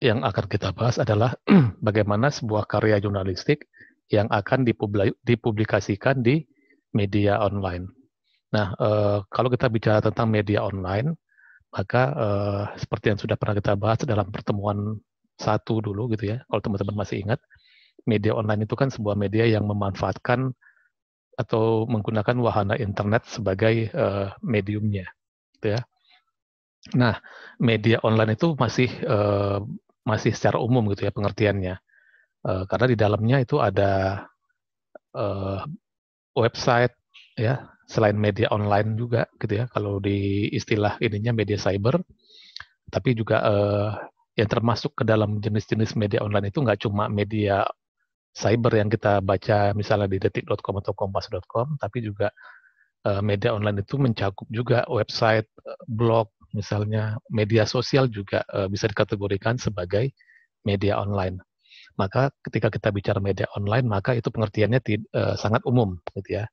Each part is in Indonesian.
yang akan kita bahas adalah bagaimana sebuah karya jurnalistik yang akan dipublikasikan di media online. Nah, eh, kalau kita bicara tentang media online, maka eh, seperti yang sudah pernah kita bahas dalam pertemuan satu dulu gitu ya, kalau teman-teman masih ingat, media online itu kan sebuah media yang memanfaatkan atau menggunakan wahana internet sebagai eh, mediumnya, gitu ya. Nah, media online itu masih eh, masih secara umum gitu ya pengertiannya. e, karena di dalamnya itu ada e, website ya selain media online juga gitu ya kalau di istilah ininya media cyber tapi juga e, yang termasuk ke dalam jenis-jenis media online itu nggak cuma media cyber yang kita baca misalnya di detik.com atau kompas.com tapi juga media online itu mencakup juga website, blog, misalnya media sosial juga uh, bisa dikategorikan sebagai media online. Maka ketika kita bicara media online, maka itu pengertiannya uh, sangat umum, gitu ya.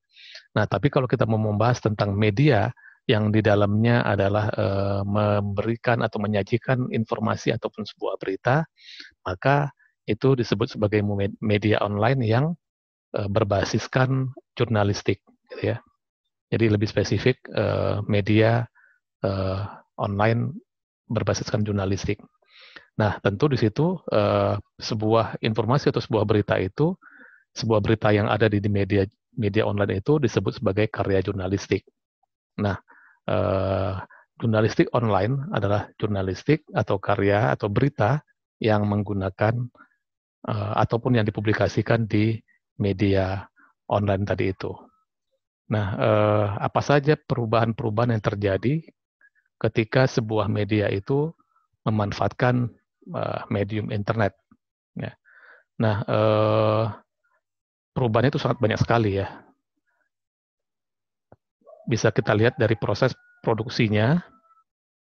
Nah, tapi kalau kita mau membahas tentang media yang di dalamnya adalah uh, memberikan atau menyajikan informasi ataupun sebuah berita, maka itu disebut sebagai media online yang uh, berbasiskan jurnalistik, gitu ya. Jadi lebih spesifik uh, media uh, online berbasiskan jurnalistik. Nah, tentu di situ uh, sebuah informasi atau sebuah berita itu, sebuah berita yang ada di media media online itu disebut sebagai karya jurnalistik. Nah, uh, jurnalistik online adalah jurnalistik atau karya atau berita yang menggunakan uh, ataupun yang dipublikasikan di media online tadi itu. Nah, eh, apa saja perubahan-perubahan yang terjadi ketika sebuah media itu memanfaatkan uh, medium internet. Ya. Nah, uh, eh, perubahannya itu sangat banyak sekali ya. Bisa kita lihat dari proses produksinya,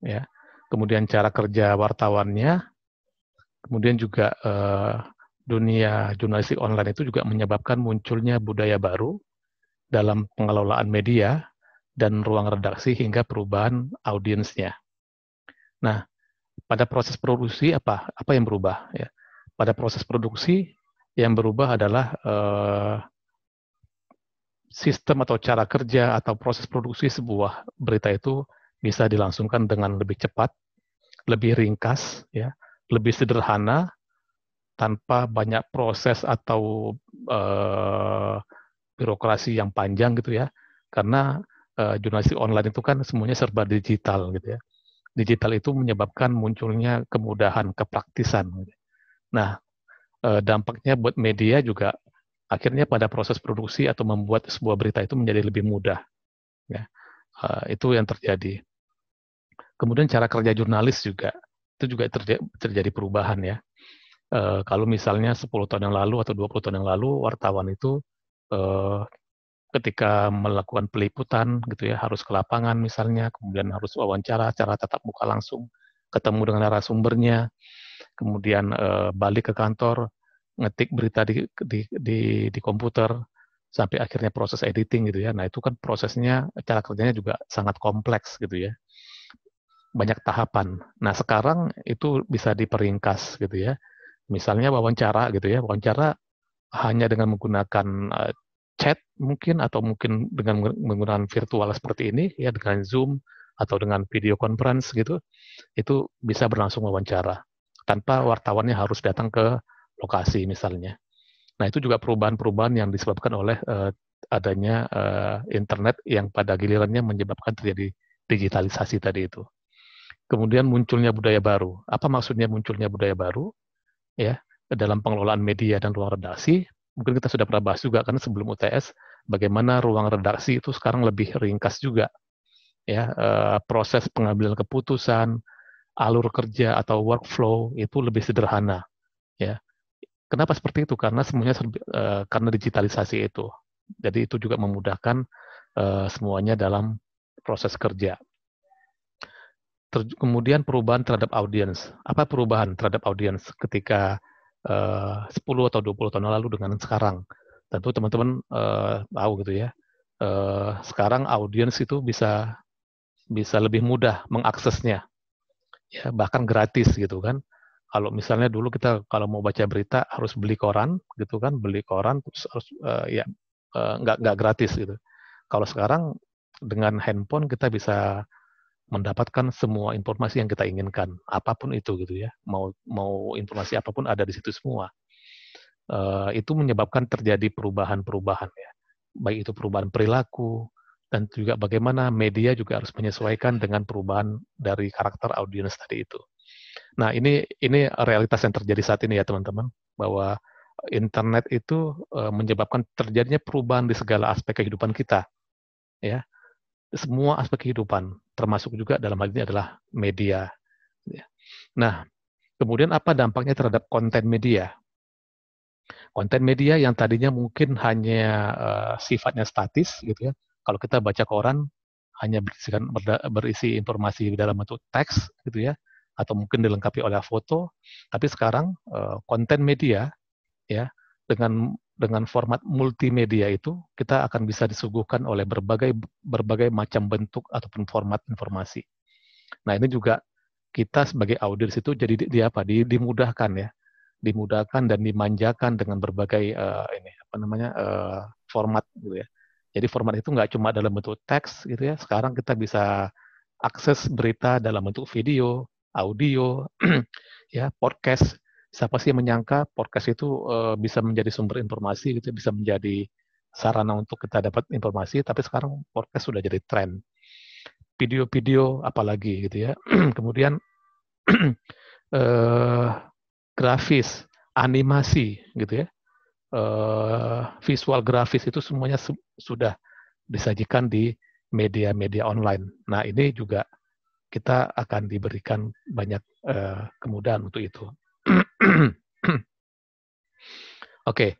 ya, kemudian cara kerja wartawannya, kemudian juga uh, dunia jurnalistik online itu juga menyebabkan munculnya budaya baru dalam pengelolaan media dan ruang redaksi hingga perubahan audiensnya. Nah, pada proses produksi apa apa yang berubah ya? Pada proses produksi yang berubah adalah eh, sistem atau cara kerja atau proses produksi sebuah berita itu bisa dilangsungkan dengan lebih cepat, lebih ringkas ya, lebih sederhana tanpa banyak proses atau eh, birokrasi yang panjang gitu ya. Karena uh, jurnalistik online itu kan semuanya serba digital gitu ya. Digital itu menyebabkan munculnya kemudahan, kepraktisan. Nah, eh, dampaknya buat media juga akhirnya pada proses produksi atau membuat sebuah berita itu menjadi lebih mudah. Ya. Eh, itu yang terjadi. Kemudian cara kerja jurnalis juga itu juga terjadi, perubahan ya. kalau misalnya 10 tahun yang lalu atau 20 tahun yang lalu wartawan itu ketika melakukan peliputan gitu ya harus ke lapangan misalnya kemudian harus wawancara cara tatap muka langsung ketemu dengan narasumbernya kemudian e, balik ke kantor ngetik berita di, di di di komputer sampai akhirnya proses editing gitu ya nah itu kan prosesnya cara kerjanya juga sangat kompleks gitu ya banyak tahapan nah sekarang itu bisa diperingkas gitu ya misalnya wawancara gitu ya wawancara hanya dengan menggunakan eh, chat mungkin atau mungkin dengan menggunakan virtual seperti ini ya dengan Zoom atau dengan video conference gitu itu bisa berlangsung wawancara tanpa wartawannya harus datang ke lokasi misalnya. Nah, itu juga perubahan-perubahan yang disebabkan oleh uh, adanya uh, internet yang pada gilirannya menyebabkan terjadi digitalisasi tadi itu. Kemudian munculnya budaya baru. Apa maksudnya munculnya budaya baru? Ya, dalam pengelolaan media dan ruang redaksi mungkin kita sudah pernah bahas juga karena sebelum UTS bagaimana ruang redaksi itu sekarang lebih ringkas juga ya eh, proses pengambilan keputusan alur kerja atau workflow itu lebih sederhana ya kenapa seperti itu karena semuanya eh, karena digitalisasi itu jadi itu juga memudahkan eh, semuanya dalam proses kerja Ter kemudian perubahan terhadap audiens apa perubahan terhadap audiens ketika 10 eh, atau 20 tahun lalu dengan sekarang. Tentu teman-teman uh, tahu gitu ya. Uh, sekarang audiens itu bisa bisa lebih mudah mengaksesnya. Ya, bahkan gratis gitu kan. Kalau misalnya dulu kita kalau mau baca berita harus beli koran gitu kan, beli koran terus harus uh, ya nggak uh, nggak gratis gitu. Kalau sekarang dengan handphone kita bisa mendapatkan semua informasi yang kita inginkan, apapun itu gitu ya. Mau mau informasi apapun ada di situ semua. Uh, itu menyebabkan terjadi perubahan-perubahan ya. Baik itu perubahan perilaku dan juga bagaimana media juga harus menyesuaikan dengan perubahan dari karakter audiens tadi itu. Nah, ini ini realitas yang terjadi saat ini ya, teman-teman, bahwa internet itu uh, menyebabkan terjadinya perubahan di segala aspek kehidupan kita. Ya. Semua aspek kehidupan termasuk juga dalam hal ini adalah media. Ya. Nah, kemudian apa dampaknya terhadap konten media? Konten media yang tadinya mungkin hanya uh, sifatnya statis, gitu ya. Kalau kita baca koran hanya berisi informasi dalam bentuk teks, gitu ya, atau mungkin dilengkapi oleh foto. Tapi sekarang uh, konten media, ya, dengan dengan format multimedia itu kita akan bisa disuguhkan oleh berbagai berbagai macam bentuk ataupun format informasi. Nah ini juga kita sebagai audiens itu jadi di, di apa? Di, dimudahkan ya, dimudahkan dan dimanjakan dengan berbagai uh, ini apa namanya uh, format gitu ya. Jadi format itu nggak cuma dalam bentuk teks gitu ya. Sekarang kita bisa akses berita dalam bentuk video, audio, ya podcast siapa sih yang menyangka podcast itu uh, bisa menjadi sumber informasi gitu bisa menjadi sarana untuk kita dapat informasi tapi sekarang podcast sudah jadi tren video-video apalagi gitu ya kemudian uh, grafis animasi gitu ya uh, visual grafis itu semuanya se sudah disajikan di media-media online nah ini juga kita akan diberikan banyak uh, kemudahan untuk itu Oke, okay.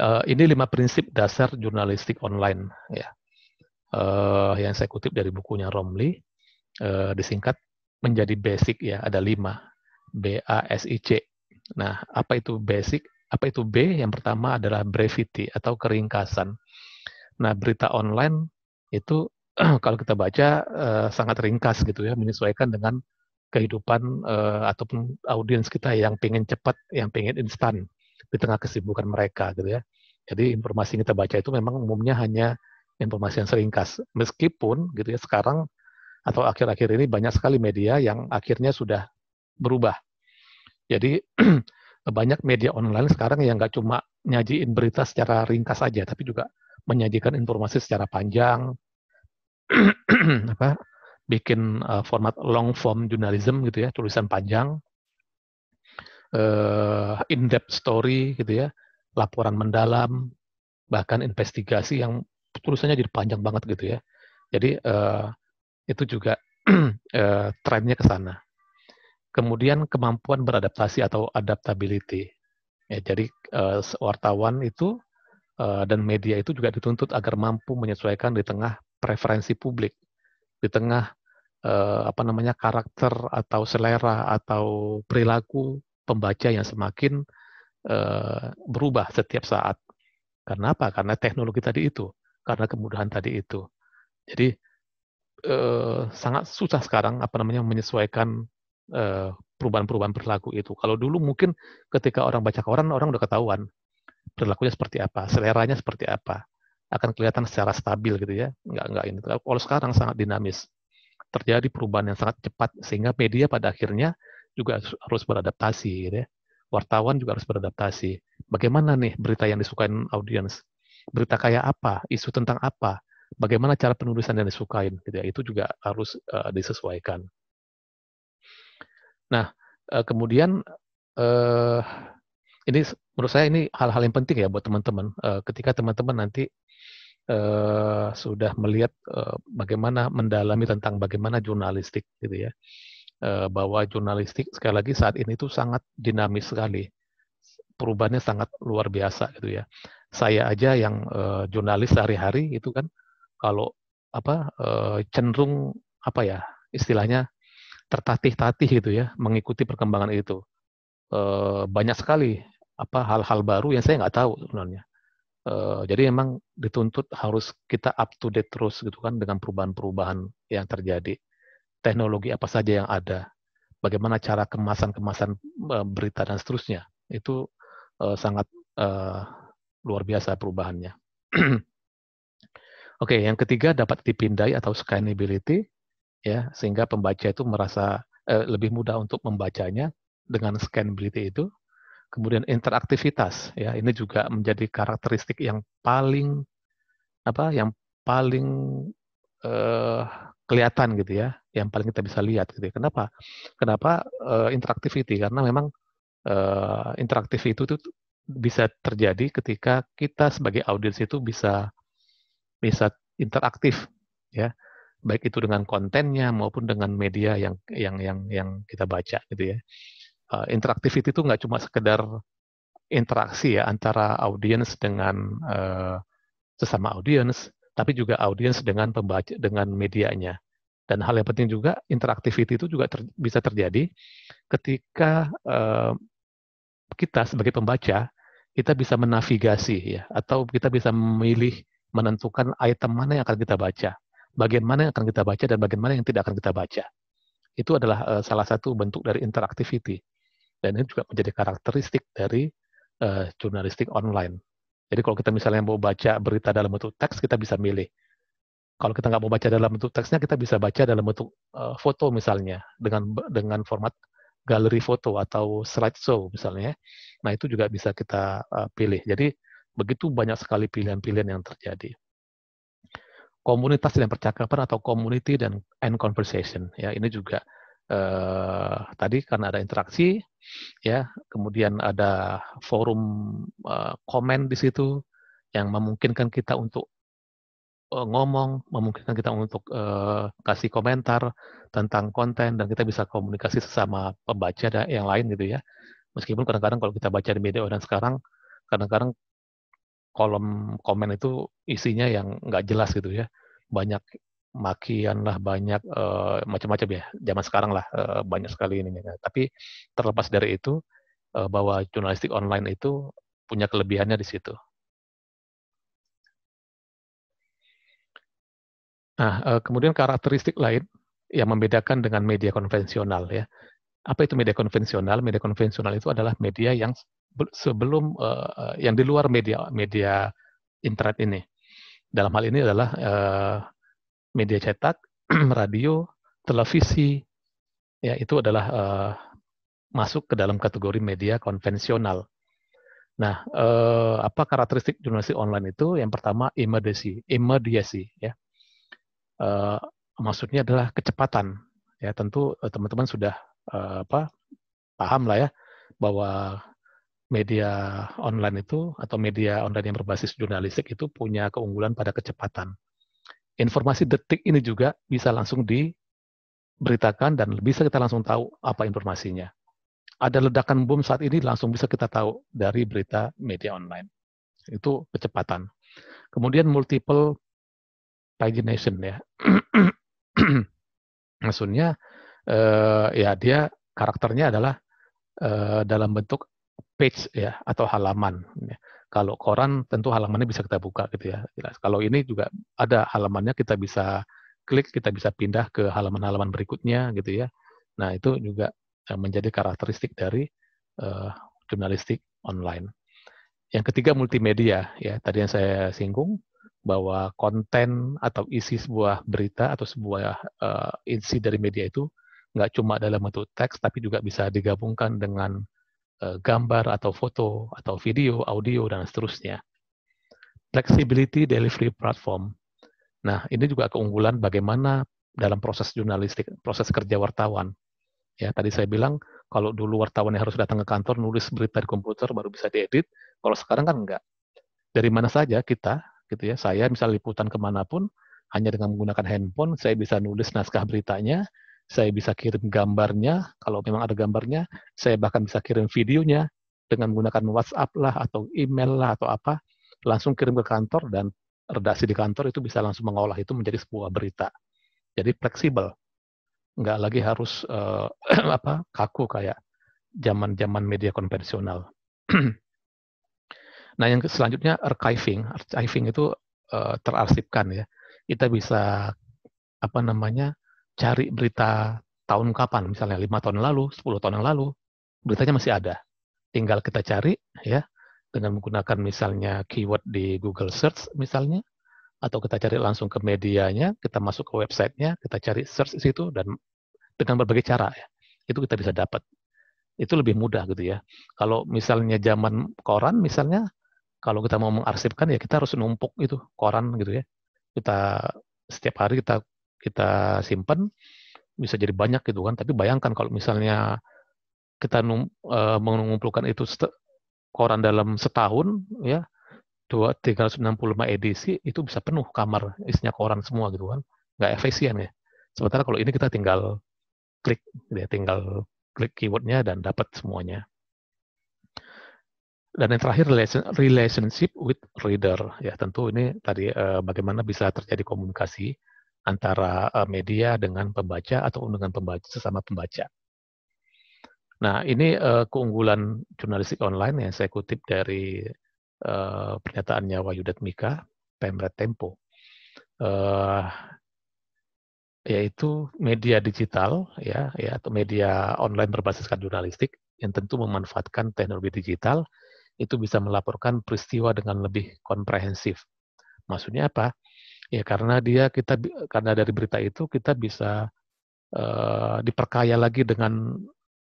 uh, eh, ini lima prinsip dasar jurnalistik online ya. Uh, yang saya kutip dari bukunya Romli, uh, disingkat menjadi basic ya, ada lima. B, A, S, I, C. Nah, apa itu basic? Apa itu B? Yang pertama adalah brevity atau keringkasan. Nah, berita online itu kalau kita baca uh, sangat ringkas gitu ya, menyesuaikan dengan kehidupan uh, ataupun audiens kita yang pengen cepat, yang pengen instan di tengah kesibukan mereka gitu ya. Jadi informasi yang kita baca itu memang umumnya hanya informasi yang seringkas. Meskipun gitu ya sekarang atau akhir-akhir ini banyak sekali media yang akhirnya sudah berubah. Jadi banyak media online sekarang yang nggak cuma nyajiin berita secara ringkas saja, tapi juga menyajikan informasi secara panjang, apa bikin uh, format long form journalism gitu ya, tulisan panjang, uh, in-depth story gitu ya, laporan mendalam, bahkan investigasi yang tulisannya jadi panjang banget gitu ya. Jadi uh, itu juga uh, trennya ke sana. Kemudian kemampuan beradaptasi atau adaptability. Ya, jadi uh, wartawan itu uh, dan media itu juga dituntut agar mampu menyesuaikan di tengah preferensi publik di tengah eh, apa namanya karakter atau selera atau perilaku pembaca yang semakin eh, berubah setiap saat. Karena apa? Karena teknologi tadi itu, karena kemudahan tadi itu. Jadi eh, sangat susah sekarang apa namanya menyesuaikan eh, perubahan-perubahan perilaku itu. Kalau dulu mungkin ketika orang baca koran orang udah ketahuan perilakunya seperti apa, seleranya seperti apa akan kelihatan secara stabil gitu ya. Nggak nggak ini. Kalau sekarang sangat dinamis. Terjadi perubahan yang sangat cepat sehingga media pada akhirnya juga harus beradaptasi gitu ya. Wartawan juga harus beradaptasi. Bagaimana nih berita yang disukain audiens? Berita kayak apa? Isu tentang apa? Bagaimana cara penulisan yang disukain gitu ya. Itu juga harus uh, disesuaikan. Nah, uh, kemudian uh, ini menurut saya ini hal-hal yang penting ya buat teman-teman. Uh, ketika teman-teman nanti uh, sudah melihat uh, bagaimana mendalami tentang bagaimana jurnalistik gitu ya uh, bahwa jurnalistik sekali lagi saat ini itu sangat dinamis sekali perubahannya sangat luar biasa gitu ya saya aja yang uh, jurnalis sehari-hari itu kan kalau apa uh, cenderung apa ya istilahnya tertatih-tatih gitu ya mengikuti perkembangan itu uh, banyak sekali apa hal-hal baru yang saya nggak tahu sebenarnya Eh, jadi memang dituntut harus kita up to date terus gitu kan dengan perubahan-perubahan yang terjadi. Teknologi apa saja yang ada, bagaimana cara kemasan-kemasan eh, berita dan seterusnya. Itu uh, sangat uh, luar biasa perubahannya. Oke, okay, yang ketiga dapat dipindai atau scannability ya, sehingga pembaca itu merasa uh, lebih mudah untuk membacanya dengan scannability itu kemudian interaktivitas ya ini juga menjadi karakteristik yang paling apa yang paling uh, kelihatan gitu ya yang paling kita bisa lihat gitu ya. kenapa kenapa uh, eh, interaktiviti karena memang uh, eh, interaktif itu tuh bisa terjadi ketika kita sebagai audiens itu bisa bisa interaktif ya baik itu dengan kontennya maupun dengan media yang yang yang yang kita baca gitu ya uh, eh, interactivity itu nggak cuma sekedar interaksi ya antara audiens dengan uh, sesama audiens, tapi juga audiens dengan pembaca dengan medianya. Dan hal yang penting juga interaktiviti itu juga ter, bisa terjadi ketika uh, kita sebagai pembaca kita bisa menavigasi ya atau kita bisa memilih menentukan item mana yang akan kita baca, bagian mana yang akan kita baca dan bagian mana yang tidak akan kita baca. Itu adalah uh, salah satu bentuk dari interaktiviti. Dan ini juga menjadi karakteristik dari uh, jurnalistik online. Jadi kalau kita misalnya mau baca berita dalam bentuk teks, kita bisa milih. Kalau kita nggak mau baca dalam bentuk teksnya, kita bisa baca dalam bentuk uh, foto misalnya dengan dengan format galeri foto atau slideshow misalnya. Nah itu juga bisa kita uh, pilih. Jadi begitu banyak sekali pilihan-pilihan yang terjadi komunitas dan percakapan atau community dan end conversation ya ini juga eh, tadi karena ada interaksi ya kemudian ada forum eh, komen di situ yang memungkinkan kita untuk eh, ngomong memungkinkan kita untuk eh, kasih komentar tentang konten dan kita bisa komunikasi sesama pembaca dan yang lain gitu ya meskipun kadang-kadang kalau kita baca di media orang sekarang kadang-kadang kolom komen itu isinya yang nggak jelas gitu ya banyak makian banyak e, macam-macam ya zaman sekarang lah e, banyak hmm. sekali ini ya. tapi terlepas dari itu e, bahwa jurnalistik online itu punya kelebihannya di situ nah e, kemudian karakteristik lain yang membedakan dengan media konvensional ya apa itu media konvensional media konvensional itu adalah media yang sebelum e, yang di luar media media internet ini dalam hal ini adalah e, media cetak, radio, televisi, ya itu adalah uh, masuk ke dalam kategori media konvensional. Nah, uh, apa karakteristik jurnalistik online itu? Yang pertama imediasi. Imediasi, ya. Uh, maksudnya adalah kecepatan. Ya, tentu teman-teman sudah uh, apa paham lah ya bahwa media online itu atau media online yang berbasis jurnalistik itu punya keunggulan pada kecepatan informasi detik ini juga bisa langsung diberitakan dan bisa kita langsung tahu apa informasinya. Ada ledakan bom saat ini langsung bisa kita tahu dari berita media online. Itu kecepatan. Kemudian multiple pagination ya. Maksudnya eh, ya dia karakternya adalah eh, dalam bentuk page ya atau halaman. Ya. Kalau koran tentu halamannya bisa kita buka gitu ya. Jelas. Kalau ini juga ada halamannya kita bisa klik, kita bisa pindah ke halaman-halaman berikutnya gitu ya. Nah, itu juga eh, menjadi karakteristik dari uh, jurnalistik online. Yang ketiga multimedia ya. Tadi yang saya singgung bahwa konten atau isi sebuah berita atau sebuah uh, isi dari media itu nggak cuma dalam bentuk teks tapi juga bisa digabungkan dengan Eh, gambar atau foto atau video, audio dan seterusnya. Flexibility delivery platform. Nah, ini juga keunggulan bagaimana dalam proses jurnalistik, proses kerja wartawan. Ya, tadi saya bilang kalau dulu wartawan yang harus datang ke kantor nulis berita di komputer baru bisa diedit, kalau sekarang kan enggak. Dari mana saja kita, gitu ya. Saya misal liputan kemanapun, hanya dengan menggunakan handphone, saya bisa nulis naskah beritanya, saya bisa kirim gambarnya, kalau memang ada gambarnya, saya bahkan bisa kirim videonya dengan menggunakan WhatsApp lah atau email lah atau apa, langsung kirim ke kantor dan redaksi di kantor itu bisa langsung mengolah itu menjadi sebuah berita. Jadi fleksibel, nggak lagi harus uh, apa kaku kayak zaman-zaman media konvensional. nah yang selanjutnya archiving, archiving itu uh, terarsipkan ya. Kita bisa apa namanya cari berita tahun kapan, misalnya lima tahun lalu, 10 tahun yang lalu, beritanya masih ada. Tinggal kita cari ya dengan menggunakan misalnya keyword di Google Search misalnya, atau kita cari langsung ke medianya, kita masuk ke websitenya, kita cari search di situ dan dengan berbagai cara ya, itu kita bisa dapat. Itu lebih mudah gitu ya. Kalau misalnya zaman koran misalnya, kalau kita mau mengarsipkan ya kita harus numpuk itu koran gitu ya. Kita setiap hari kita kita simpan bisa jadi banyak gitu kan. Tapi bayangkan kalau misalnya kita num, uh, mengumpulkan itu koran dalam setahun ya 2 365 edisi itu bisa penuh kamar isinya koran semua gitu kan. Nggak efisien ya. Sementara kalau ini kita tinggal klik gitu ya, tinggal klik keywordnya dan dapat semuanya. Dan yang terakhir relationship with reader ya tentu ini tadi eh, bagaimana bisa terjadi komunikasi antara eh, media dengan pembaca atau dengan pembaca sesama pembaca. Nah, ini uh, keunggulan jurnalistik online yang saya kutip dari uh, pernyataannya Wayudat Mika, Pemret Tempo. Uh, yaitu media digital ya, ya atau media online berbasiskan jurnalistik yang tentu memanfaatkan teknologi digital itu bisa melaporkan peristiwa dengan lebih komprehensif. Maksudnya apa? ya karena dia kita karena dari berita itu kita bisa uh, diperkaya lagi dengan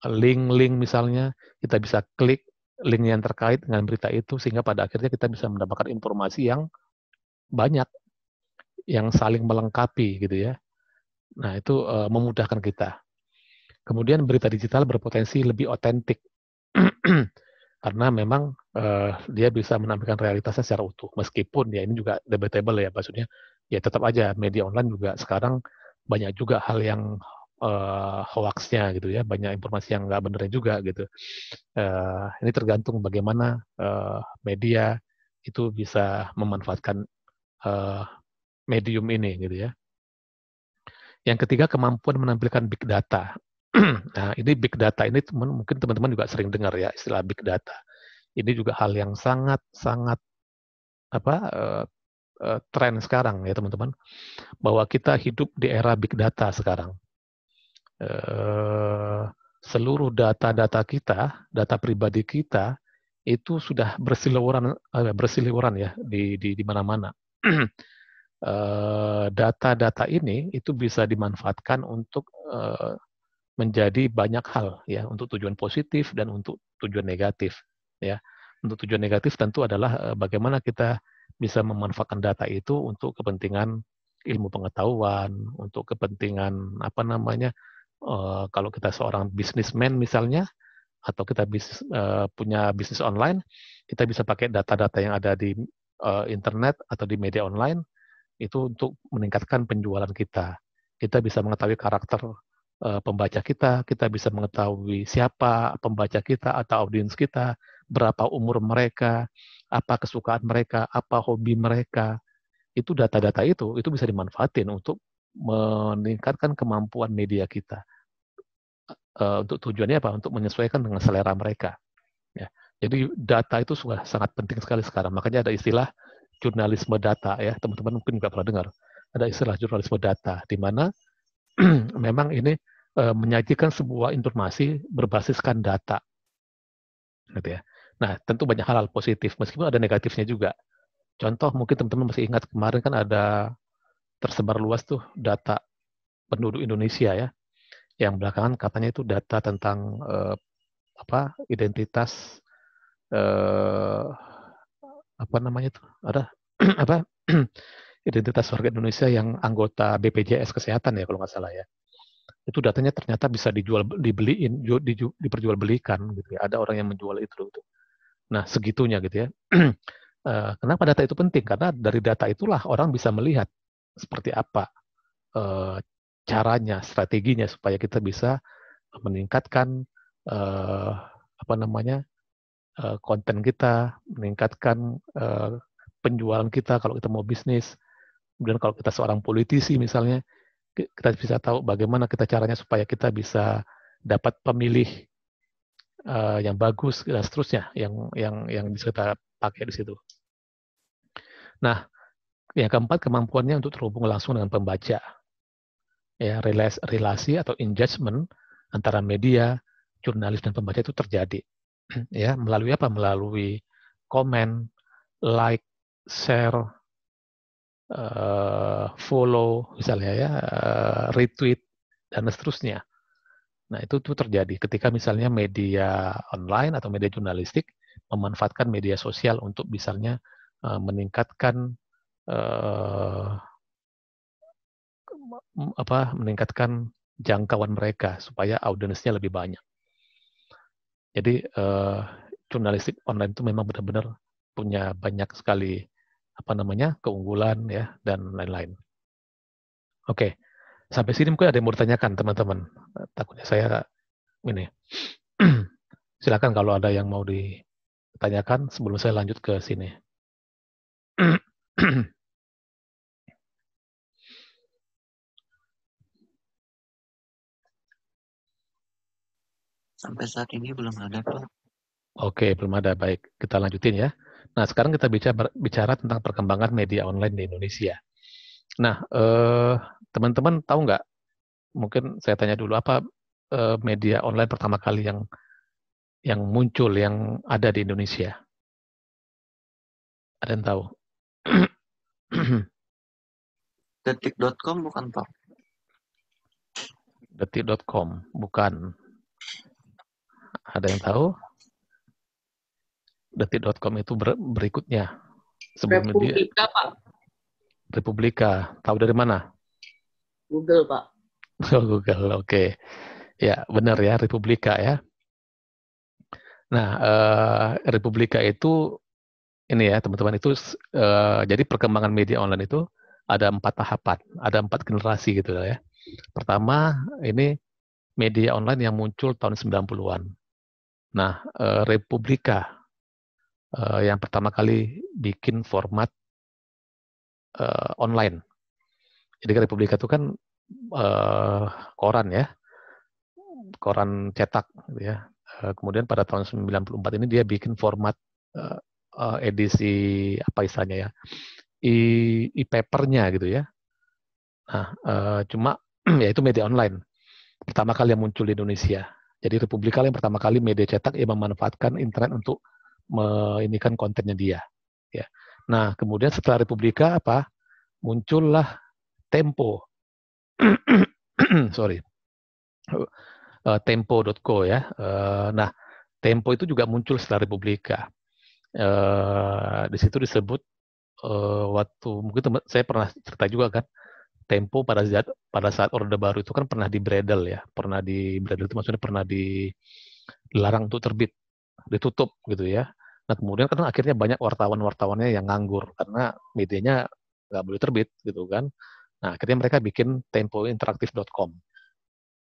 link-link misalnya kita bisa klik link yang terkait dengan berita itu sehingga pada akhirnya kita bisa mendapatkan informasi yang banyak yang saling melengkapi gitu ya. Nah, itu uh, memudahkan kita. Kemudian berita digital berpotensi lebih otentik karena memang uh, dia bisa menampilkan realitasnya secara utuh meskipun ya ini juga debatable ya maksudnya ya tetap aja media online juga sekarang banyak juga hal yang uh, hoaxnya gitu ya, banyak informasi yang nggak benernya juga gitu. Uh, ini tergantung bagaimana uh, media itu bisa memanfaatkan uh, medium ini gitu ya. Yang ketiga kemampuan menampilkan big data. nah ini big data ini teman, mungkin teman-teman juga sering dengar ya istilah big data. Ini juga hal yang sangat sangat apa Eh, tren sekarang ya teman-teman, bahwa kita hidup di era big data sekarang. Eh, seluruh data-data kita, data pribadi kita itu sudah berseliweran uh, ya di di, di mana-mana. Data-data ini itu bisa dimanfaatkan untuk menjadi banyak hal ya untuk tujuan positif dan untuk tujuan negatif ya untuk tujuan negatif tentu adalah bagaimana kita bisa memanfaatkan data itu untuk kepentingan ilmu pengetahuan, untuk kepentingan apa namanya, eh, kalau kita seorang bisnismen misalnya, atau kita bis, eh, punya bisnis online, kita bisa pakai data-data yang ada di eh, internet atau di media online itu untuk meningkatkan penjualan kita. Kita bisa mengetahui karakter pembaca kita, kita bisa mengetahui siapa pembaca kita atau audiens kita, berapa umur mereka, apa kesukaan mereka, apa hobi mereka. Itu data-data itu, itu bisa dimanfaatin untuk meningkatkan kemampuan media kita. Eh, eh, untuk tujuannya apa? Untuk menyesuaikan dengan selera mereka. Ya. Jadi data itu sudah sangat penting sekali sekarang. Makanya ada istilah jurnalisme data ya, teman-teman mungkin nggak pernah dengar. Ada istilah jurnalisme data di mana memang ini eh, menyajikan sebuah informasi berbasiskan data. Gitu ya. Nah, tentu banyak hal-hal positif, meskipun ada negatifnya juga. Contoh mungkin teman-teman masih ingat kemarin kan ada tersebar luas tuh data penduduk Indonesia ya, yang belakangan katanya itu data tentang eh, apa identitas eh, apa namanya itu ada apa identitas warga Indonesia yang anggota BPJS Kesehatan ya kalau nggak salah ya itu datanya ternyata bisa dijual dibeliin diperjualbelikan gitu ya. ada orang yang menjual itu gitu. Nah, segitunya gitu ya. Eh, kenapa data itu penting? Karena dari data itulah orang bisa melihat seperti apa eh, caranya, strateginya supaya kita bisa meningkatkan eh, apa namanya konten kita, meningkatkan penjualan kita kalau kita mau bisnis. Kemudian kalau kita seorang politisi misalnya, kita bisa tahu bagaimana kita caranya supaya kita bisa dapat pemilih uh, yang bagus dan seterusnya yang yang yang bisa kita pakai di situ. Nah, yang keempat kemampuannya untuk terhubung langsung dengan pembaca. Ya, relasi atau engagement antara media, jurnalis dan pembaca itu terjadi. ya, melalui apa? Melalui komen, like, share, uh, follow misalnya ya, uh, retweet dan seterusnya. Nah, itu tuh terjadi ketika misalnya media online atau media jurnalistik memanfaatkan media sosial untuk misalnya eh, meningkatkan uh, apa meningkatkan jangkauan mereka supaya audiensnya lebih banyak. Jadi uh, jurnalistik online itu memang benar-benar punya banyak sekali apa namanya keunggulan ya dan lain-lain. Oke, sampai sini mungkin ada yang mau ditanyakan teman-teman takutnya saya ini. Silakan kalau ada yang mau ditanyakan sebelum saya lanjut ke sini. Sampai saat ini belum ada, Pak. Oke, belum ada. Baik, kita lanjutin ya. Nah, sekarang kita bicara, bicara tentang perkembangan media online di Indonesia. Nah, eh, teman-teman eh, teman -teman tahu nggak mungkin saya tanya dulu apa eh, media online pertama kali yang yang muncul yang ada di Indonesia? Ada yang tahu? Detik.com bukan Pak? Detik.com bukan. Ada yang tahu? Detik.com itu ber berikutnya. Sebelum Republika dia, Pak. Republika. Tahu dari mana? Google Pak. Oh, Google, oke. Okay. Ya, benar ya, Republika ya. Nah, uh, Republika itu, ini ya teman-teman, itu uh, jadi perkembangan media online itu ada empat tahapan, ada empat generasi gitu ya. Pertama, ini media online yang muncul tahun 90-an. Nah, uh, Republika uh, yang pertama kali bikin format uh, online. Jadi kan Republika itu kan uh, koran ya, koran cetak gitu ya. Eh, kemudian pada tahun 94 ini dia bikin format uh, edisi apa istilahnya ya, e-papernya gitu ya. Nah, uh, cuma ya itu media online pertama kali yang muncul di Indonesia. Jadi Republika yang pertama kali media cetak yang memanfaatkan internet untuk menginikan kontennya dia. Ya. Nah, kemudian setelah Republika apa? Muncullah Tempo. sorry, eh, tempo.co ya. Eh, nah, Tempo itu juga muncul setelah Republika. Eh, di situ disebut waktu mungkin saya pernah cerita juga kan tempo pada saat pada saat orde baru itu kan pernah di bredel ya pernah di bredel itu maksudnya pernah dilarang untuk terbit ditutup gitu ya nah kemudian kan akhirnya banyak wartawan wartawannya yang nganggur karena medianya nggak boleh terbit gitu kan Nah, akhirnya mereka bikin tempointeraktif.com.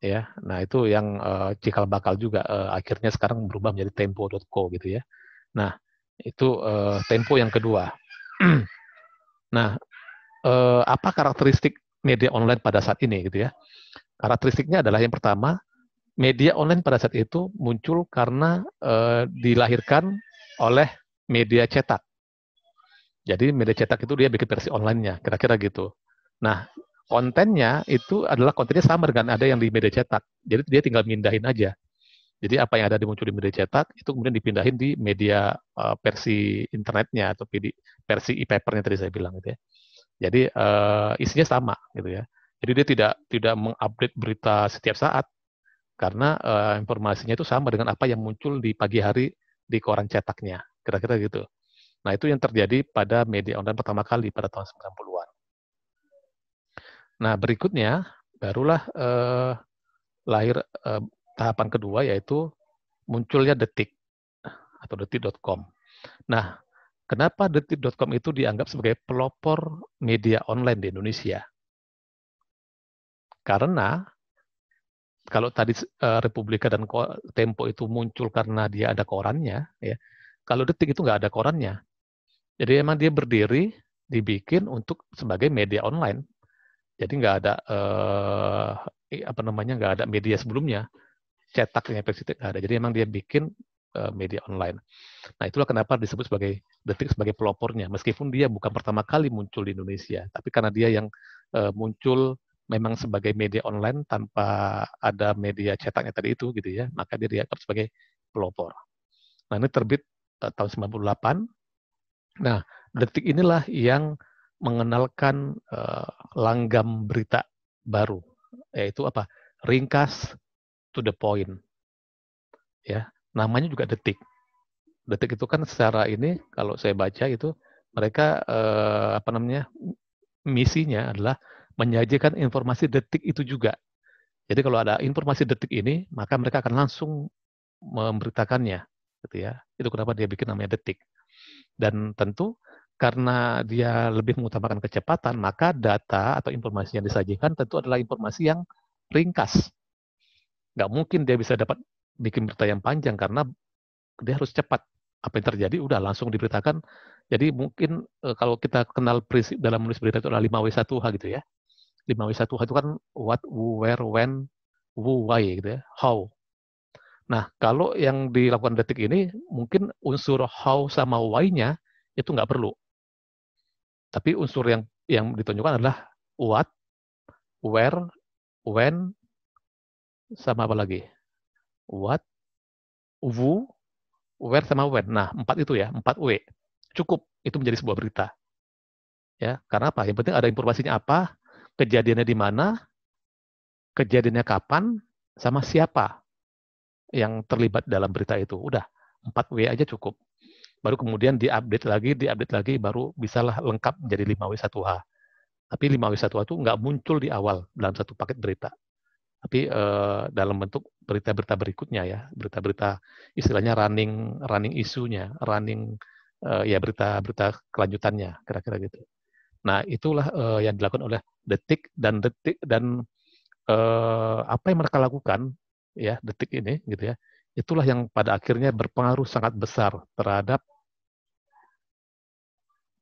Ya, nah itu yang uh, cikal bakal juga uh, akhirnya sekarang berubah menjadi tempo.co gitu ya. Nah, itu uh, tempo yang kedua. nah, uh, apa karakteristik media online pada saat ini gitu ya? Karakteristiknya adalah yang pertama, media online pada saat itu muncul karena uh, dilahirkan oleh media cetak. Jadi media cetak itu dia bikin versi online-nya, kira-kira gitu. Nah, kontennya itu adalah kontennya sama dengan ada yang di media cetak. Jadi dia tinggal mindahin aja. Jadi apa yang ada di muncul di media cetak itu kemudian dipindahin di media uh, versi internetnya atau di versi e-papernya tadi saya bilang gitu ya. Jadi uh, isinya sama gitu ya. Jadi dia tidak tidak mengupdate berita setiap saat karena uh, informasinya itu sama dengan apa yang muncul di pagi hari di koran cetaknya. Kira-kira gitu. Nah, itu yang terjadi pada media online pertama kali pada tahun 90-an. Nah, berikutnya barulah eh, lahir eh, tahapan kedua yaitu munculnya detik atau detik.com. Nah, kenapa detik.com itu dianggap sebagai pelopor media online di Indonesia? Karena kalau tadi eh, Republika dan Tempo itu muncul karena dia ada korannya, ya. Kalau detik itu nggak ada korannya. Jadi emang dia berdiri dibikin untuk sebagai media online jadi nggak ada eh, apa namanya nggak ada media sebelumnya cetaknya yang nggak ada. Jadi emang dia bikin eh, media online. Nah itulah kenapa disebut sebagai detik sebagai pelopornya. Meskipun dia bukan pertama kali muncul di Indonesia, tapi karena dia yang eh, muncul memang sebagai media online tanpa ada media cetaknya tadi itu gitu ya, maka dia dianggap sebagai pelopor. Nah ini terbit eh, tahun 98. Nah detik inilah yang mengenalkan uh, langgam berita baru, yaitu apa? Ringkas to the point. Ya, namanya juga detik. Detik itu kan secara ini kalau saya baca itu mereka uh, apa namanya misinya adalah menyajikan informasi detik itu juga. Jadi kalau ada informasi detik ini, maka mereka akan langsung memberitakannya, gitu ya. Itu kenapa dia bikin namanya detik. Dan tentu karena dia lebih mengutamakan kecepatan, maka data atau informasi yang disajikan tentu adalah informasi yang ringkas. Nggak mungkin dia bisa dapat bikin berita yang panjang karena dia harus cepat. Apa yang terjadi udah langsung diberitakan. Jadi mungkin eh, kalau kita kenal prinsip dalam menulis berita itu adalah 5W1H gitu ya. 5W1H itu kan what, where, when, who, why gitu ya. How. Nah, kalau yang dilakukan detik ini mungkin unsur how sama why-nya itu nggak perlu tapi unsur yang yang ditunjukkan adalah what, where, when, sama apa lagi? What, who, where sama when. Nah, empat itu ya, empat W. Cukup itu menjadi sebuah berita. Ya, karena apa? Yang penting ada informasinya apa, kejadiannya di mana, kejadiannya kapan, sama siapa yang terlibat dalam berita itu. Udah, empat W aja cukup baru kemudian diupdate lagi, diupdate lagi, baru bisalah lengkap jadi 5W1H. Hmm. Tapi 5W1H itu nggak muncul di awal dalam satu paket berita. Tapi eh, dalam bentuk berita-berita berikutnya ya, berita-berita istilahnya running running isunya, running eh, ya berita-berita kelanjutannya, kira-kira gitu. Nah, itulah eh, yang dilakukan oleh detik dan detik dan eh, apa yang mereka lakukan ya detik ini gitu ya. Itulah yang pada akhirnya berpengaruh sangat besar terhadap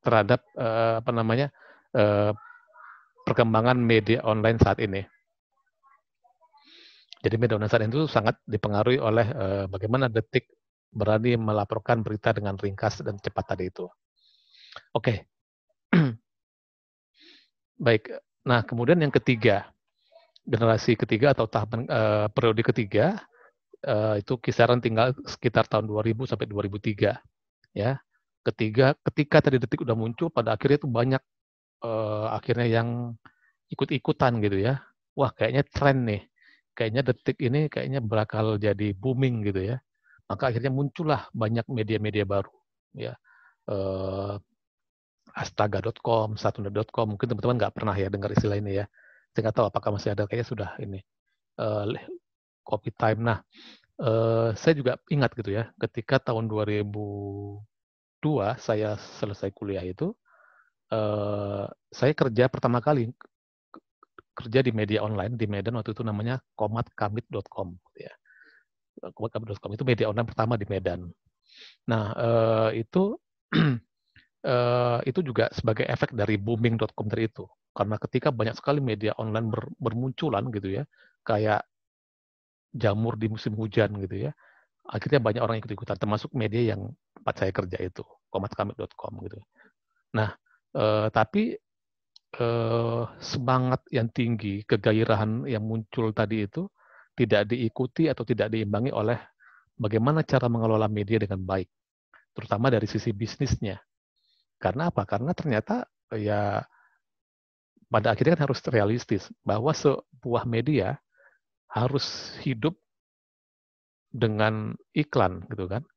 terhadap uh, apa namanya uh, perkembangan media online saat ini. Jadi media online saat ini itu sangat dipengaruhi oleh uh, bagaimana detik berani melaporkan berita dengan ringkas dan cepat tadi itu. Oke. Okay. Baik. Nah, kemudian yang ketiga, generasi ketiga atau tahapan uh, periode ketiga uh, itu kisaran tinggal sekitar tahun 2000 sampai 2003 ya. Ketiga, ketika tadi detik udah muncul, pada akhirnya itu banyak eh, akhirnya yang ikut-ikutan gitu ya. Wah kayaknya tren nih, kayaknya detik ini kayaknya bakal jadi booming gitu ya. Maka akhirnya muncullah banyak media-media baru ya. Eh, astaga.com, satunet.com mungkin teman-teman nggak pernah ya dengar istilah ini ya. Saya nggak tahu apakah masih ada, kayaknya sudah ini. Uh, copy time. Nah, uh, saya juga ingat gitu ya, ketika tahun 2000, 2 saya selesai kuliah itu, eh, saya kerja pertama kali kerja di media online di Medan waktu itu namanya komatkamit.com gitu ya. komatkamit.com itu media online pertama di Medan. Nah, eh, itu eh, itu juga sebagai efek dari booming.com dari itu. Karena ketika banyak sekali media online ber, bermunculan gitu ya, kayak jamur di musim hujan gitu ya. Akhirnya banyak orang ikut-ikutan termasuk media yang tempat saya kerja itu komatkamit.com gitu. Nah, eh, tapi eh, semangat yang tinggi, kegairahan yang muncul tadi itu tidak diikuti atau tidak diimbangi oleh bagaimana cara mengelola media dengan baik, terutama dari sisi bisnisnya. Karena apa? Karena ternyata ya pada akhirnya kan harus realistis bahwa sebuah media harus hidup dengan iklan gitu kan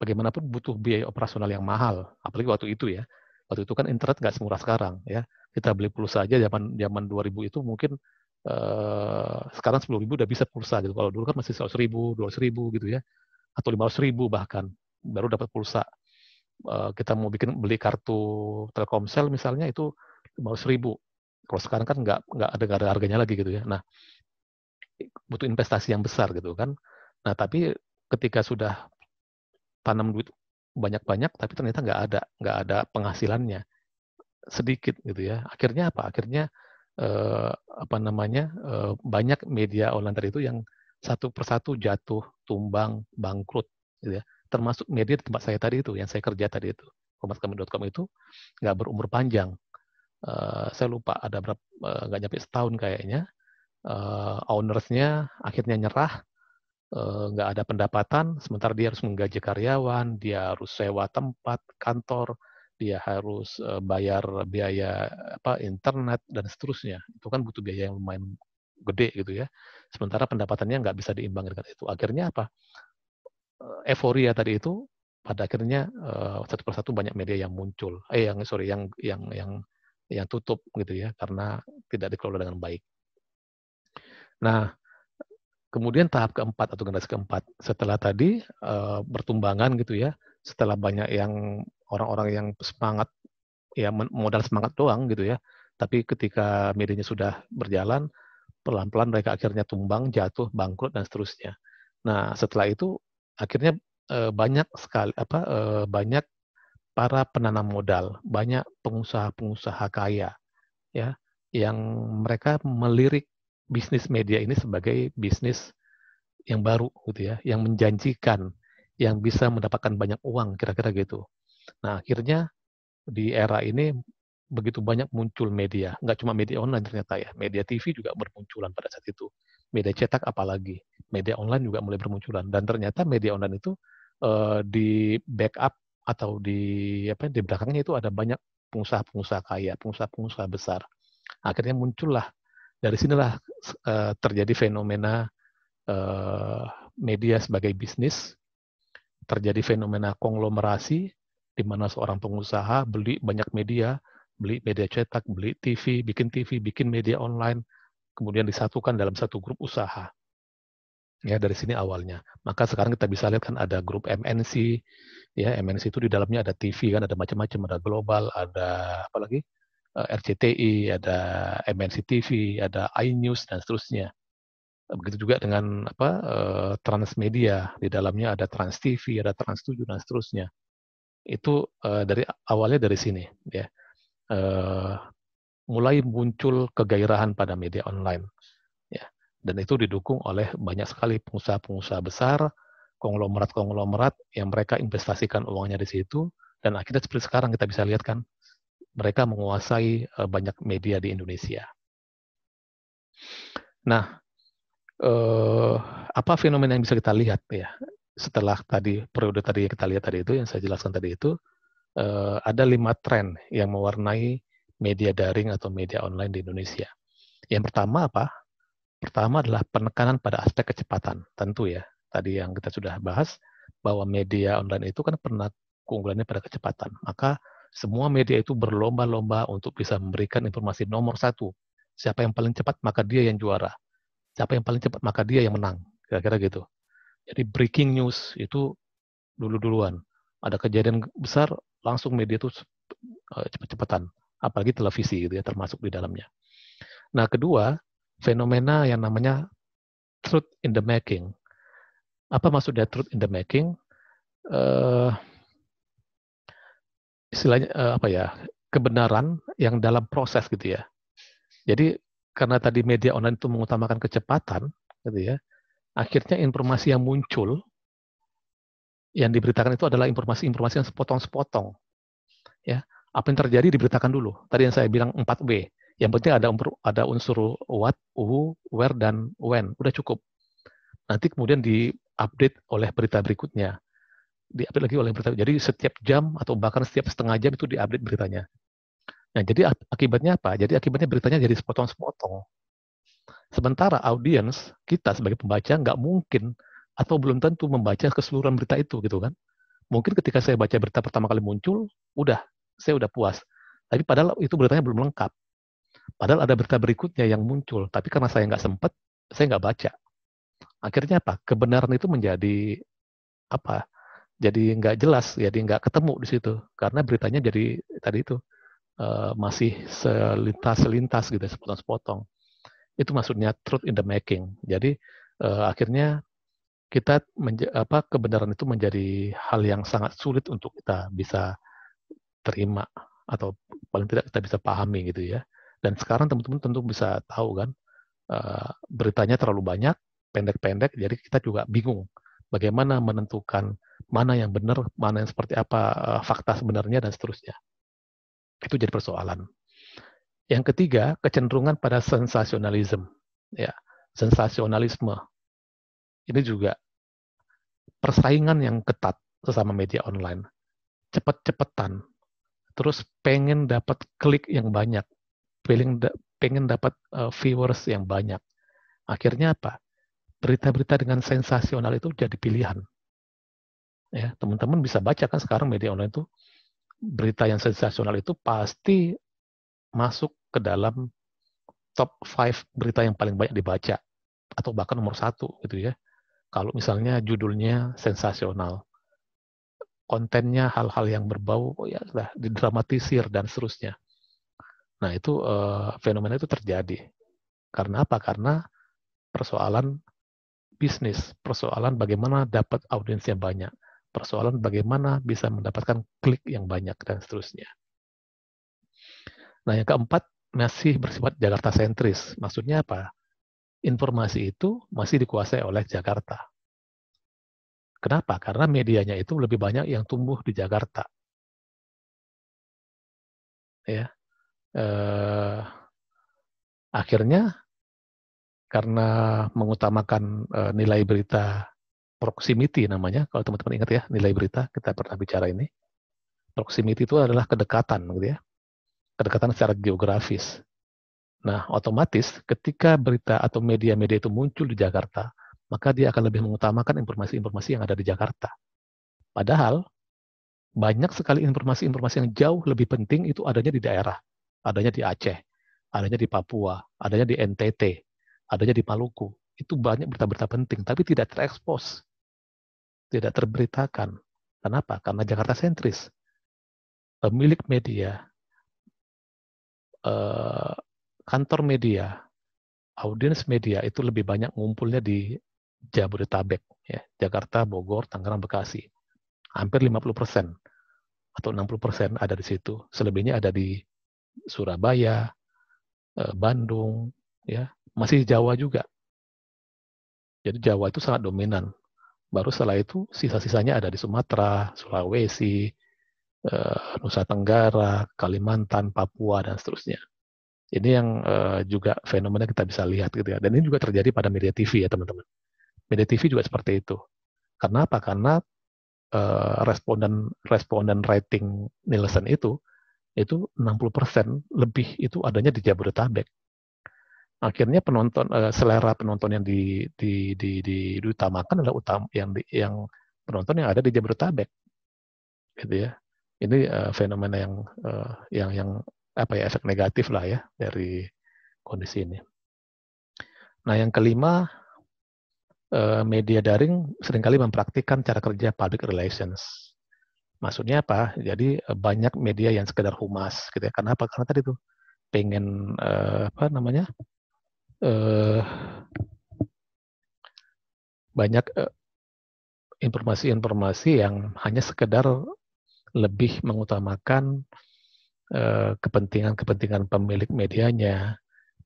bagaimanapun butuh biaya operasional yang mahal, apalagi waktu itu ya. Waktu itu kan internet nggak semurah sekarang ya. Kita beli pulsa aja zaman zaman 2000 itu mungkin eh, sekarang 10.000 udah bisa pulsa gitu. Kalau dulu kan masih 100.000, ribu, gitu ya, atau 500.000 bahkan baru dapat pulsa. Eh, kita mau bikin beli kartu Telkomsel misalnya itu 500.000. Kalau sekarang kan nggak nggak ada, ada harganya lagi gitu ya. Nah butuh investasi yang besar gitu kan. Nah tapi ketika sudah tanam duit banyak-banyak tapi ternyata nggak ada nggak ada penghasilannya sedikit gitu ya akhirnya apa akhirnya eh, apa namanya eh, banyak media online tadi itu yang satu persatu jatuh tumbang bangkrut gitu ya termasuk media di tempat saya tadi itu yang saya kerja tadi itu komaskami.com itu nggak berumur panjang eh, saya lupa ada berapa eh, nggak nyampe setahun kayaknya eh, ownersnya akhirnya nyerah Eh, nggak ada pendapatan, sementara dia harus menggaji karyawan, dia harus sewa tempat, kantor, dia harus eh, bayar biaya apa internet dan seterusnya. Itu kan butuh biaya yang lumayan gede gitu ya. Sementara pendapatannya nggak bisa diimbangi dengan itu. Akhirnya apa? Eh, euforia tadi itu pada akhirnya satu persatu banyak media yang muncul, eh yang sorry yang yang yang yang tutup gitu ya karena tidak dikelola dengan baik. Nah, Kemudian tahap keempat atau generasi keempat setelah tadi e, eh, bertumbangan gitu ya, setelah banyak yang orang-orang yang semangat ya modal semangat doang gitu ya, tapi ketika medianya sudah berjalan pelan-pelan mereka akhirnya tumbang, jatuh, bangkrut dan seterusnya. Nah setelah itu akhirnya e, banyak sekali apa e, banyak para penanam modal, banyak pengusaha-pengusaha kaya ya yang mereka melirik bisnis media ini sebagai bisnis yang baru gitu ya, yang menjanjikan, yang bisa mendapatkan banyak uang kira-kira gitu. Nah akhirnya di era ini begitu banyak muncul media, nggak cuma media online ternyata ya, media TV juga bermunculan pada saat itu, media cetak apalagi, media online juga mulai bermunculan dan ternyata media online itu uh, di backup atau di apa di belakangnya itu ada banyak pengusaha-pengusaha kaya, pengusaha-pengusaha besar. Akhirnya muncullah dari sinilah uh, terjadi fenomena uh, media sebagai bisnis, terjadi fenomena konglomerasi, di mana seorang pengusaha beli banyak media, beli media cetak, beli TV, bikin TV, bikin media online, kemudian disatukan dalam satu grup usaha. Ya, dari sini awalnya. Maka sekarang kita bisa lihat kan ada grup MNC, ya MNC itu di dalamnya ada TV kan, ada macam-macam, ada global, ada apa lagi? Eh, RCTI, ada MNC TV, ada iNews dan seterusnya. Begitu juga dengan apa eh, Transmedia, di dalamnya ada Trans TV, ada Trans 7 dan seterusnya. Itu eh, dari awalnya dari sini ya. mulai muncul kegairahan pada media online. Ya. Dan itu didukung oleh banyak sekali pengusaha-pengusaha besar, konglomerat-konglomerat yang mereka investasikan uangnya di situ dan akhirnya seperti sekarang kita bisa lihat kan mereka menguasai uh, banyak media di Indonesia. Nah, uh, apa fenomena yang bisa kita lihat ya setelah tadi periode tadi yang kita lihat tadi itu yang saya jelaskan tadi itu uh, ada lima tren yang mewarnai media daring atau media online di Indonesia. Yang pertama apa? Pertama adalah penekanan pada aspek kecepatan. Tentu ya, tadi yang kita sudah bahas bahwa media online itu kan pernah keunggulannya pada kecepatan. Maka semua media itu berlomba-lomba untuk bisa memberikan informasi nomor satu. Siapa yang paling cepat, maka dia yang juara. Siapa yang paling cepat, maka dia yang menang. Kira-kira gitu. Jadi breaking news itu dulu-duluan. Ada kejadian besar, langsung media itu eh, cepat-cepatan. Apalagi televisi gitu ya, termasuk di dalamnya. Nah kedua, fenomena yang namanya truth in the making. Apa maksudnya truth in the making? Uh, istilahnya uh, apa ya kebenaran yang dalam proses gitu ya. Jadi karena tadi media online itu mengutamakan kecepatan gitu ya, akhirnya informasi yang muncul yang diberitakan itu adalah informasi-informasi yang sepotong-sepotong. Ya, apa yang terjadi diberitakan dulu. Tadi yang saya bilang 4W. Yang penting ada ada unsur what, who, where dan when. Udah cukup. Nanti kemudian diupdate oleh berita berikutnya diupdate lagi oleh berita. Jadi setiap jam atau bahkan setiap setengah jam itu diupdate beritanya. Nah, jadi akibatnya apa? Jadi akibatnya beritanya jadi sepotong-sepotong. Sementara audiens kita sebagai pembaca nggak mungkin atau belum tentu membaca keseluruhan berita itu gitu kan. Mungkin ketika saya baca berita pertama kali muncul, udah saya udah puas. Tapi padahal itu beritanya belum lengkap. Padahal ada berita berikutnya yang muncul, tapi karena saya nggak sempat, saya nggak baca. Akhirnya apa? Kebenaran itu menjadi apa? jadi nggak jelas, jadi nggak ketemu di situ karena beritanya jadi tadi itu uh, masih selintas-selintas gitu, sepotong-sepotong. Itu maksudnya truth in the making. Jadi uh, akhirnya kita apa kebenaran itu menjadi hal yang sangat sulit untuk kita bisa terima atau paling tidak kita bisa pahami gitu ya. Dan sekarang teman-teman tentu bisa tahu kan uh, beritanya terlalu banyak, pendek-pendek, jadi kita juga bingung bagaimana menentukan mana yang benar, mana yang seperti apa uh, fakta sebenarnya dan seterusnya. Itu jadi persoalan. Yang ketiga, kecenderungan pada sensasionalisme. Ya, sensasionalisme. Ini juga persaingan yang ketat sesama media online. Cepat-cepatan, Terus pengen dapat klik yang banyak. Pengen, pengen dapat uh, viewers yang banyak. Akhirnya apa? Berita-berita dengan sensasional itu jadi pilihan ya teman-teman bisa baca kan sekarang media online itu berita yang sensasional itu pasti masuk ke dalam top 5 berita yang paling banyak dibaca atau bahkan nomor satu gitu ya kalau misalnya judulnya sensasional kontennya hal-hal yang berbau oh ya lah didramatisir dan seterusnya nah itu eh, fenomena itu terjadi karena apa karena persoalan bisnis persoalan bagaimana dapat audiens yang banyak persoalan bagaimana bisa mendapatkan klik yang banyak dan seterusnya. Nah, yang keempat masih bersifat Jakarta sentris. Maksudnya apa? Informasi itu masih dikuasai oleh Jakarta. Kenapa? Karena medianya itu lebih banyak yang tumbuh di Jakarta. Ya. Eh, akhirnya karena mengutamakan eh, nilai berita proximity namanya, kalau teman-teman ingat ya, nilai berita kita pernah bicara ini. Proximity itu adalah kedekatan, gitu ya. Kedekatan secara geografis. Nah, otomatis ketika berita atau media-media itu muncul di Jakarta, maka dia akan lebih mengutamakan informasi-informasi yang ada di Jakarta. Padahal, banyak sekali informasi-informasi yang jauh lebih penting itu adanya di daerah. Adanya di Aceh, adanya di Papua, adanya di NTT, adanya di Maluku. itu banyak berita-berita penting, tapi tidak terekspos tidak terberitakan. Kenapa? Karena Jakarta sentris. Pemilik media, eh, kantor media, audiens media itu lebih banyak ngumpulnya di Jabodetabek, ya, Jakarta, Bogor, Tangerang, Bekasi. Hampir 50 persen atau 60 persen ada di situ. Selebihnya ada di Surabaya, eh, Bandung, ya masih Jawa juga. Jadi Jawa itu sangat dominan Baru setelah itu sisa-sisanya ada di Sumatera, Sulawesi, eh, Nusa Tenggara, Kalimantan, Papua, dan seterusnya. Ini yang eh, juga fenomena kita bisa lihat gitu ya. Dan ini juga terjadi pada media TV ya teman-teman. Media TV juga seperti itu. Kenapa? Karena eh, responden responden rating Nielsen itu itu 60% lebih itu adanya di Jabodetabek akhirnya penonton uh, selera penonton yang di, di, di, di, diutamakan adalah utam yang di, yang penonton yang ada di Jabodetabek gitu ya ini uh, fenomena yang uh, yang yang apa ya efek negatif lah ya dari kondisi ini nah yang kelima media daring seringkali mempraktikkan cara kerja public relations maksudnya apa jadi banyak media yang sekedar humas gitu ya Kenapa? karena tadi tuh pengen apa namanya eh, banyak eh, informasi-informasi eh, yang hanya sekedar lebih mengutamakan eh, kepentingan-kepentingan pemilik medianya.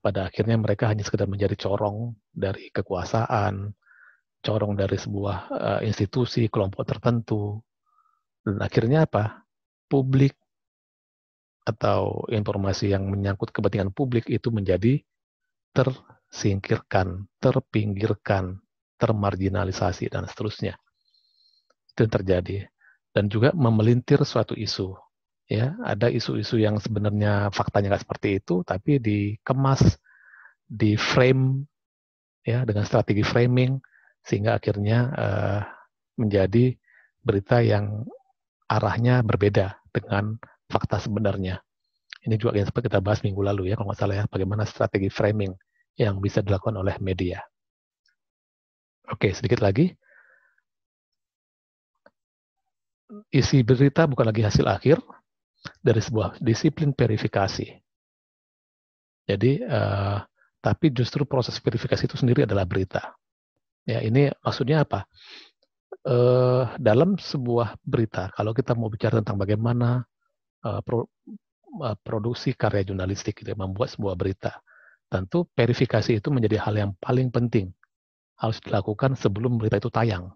Pada akhirnya mereka hanya sekedar menjadi corong dari kekuasaan, corong dari sebuah uh, institusi, kelompok tertentu. Dan akhirnya apa? Publik atau informasi yang menyangkut kepentingan publik itu menjadi tersingkirkan, terpinggirkan, termarginalisasi, dan seterusnya. Itu yang terjadi. Dan juga memelintir suatu isu. Ya, ada isu-isu yang sebenarnya faktanya nggak seperti itu, tapi dikemas, di frame, ya dengan strategi framing, sehingga akhirnya uh, menjadi berita yang arahnya berbeda dengan fakta sebenarnya. Ini juga yang sempat kita bahas minggu lalu ya, kalau nggak salah ya, bagaimana strategi framing yang bisa dilakukan oleh media. Oke, sedikit lagi. Isi berita bukan lagi hasil akhir dari sebuah disiplin verifikasi. Jadi, eh, tapi justru proses verifikasi itu sendiri adalah berita. Ya, ini maksudnya apa? Eh, dalam sebuah berita, kalau kita mau bicara tentang bagaimana eh, pro, eh, produksi karya jurnalistik, gitu, membuat sebuah berita, Tentu verifikasi itu menjadi hal yang paling penting. Harus dilakukan sebelum berita itu tayang.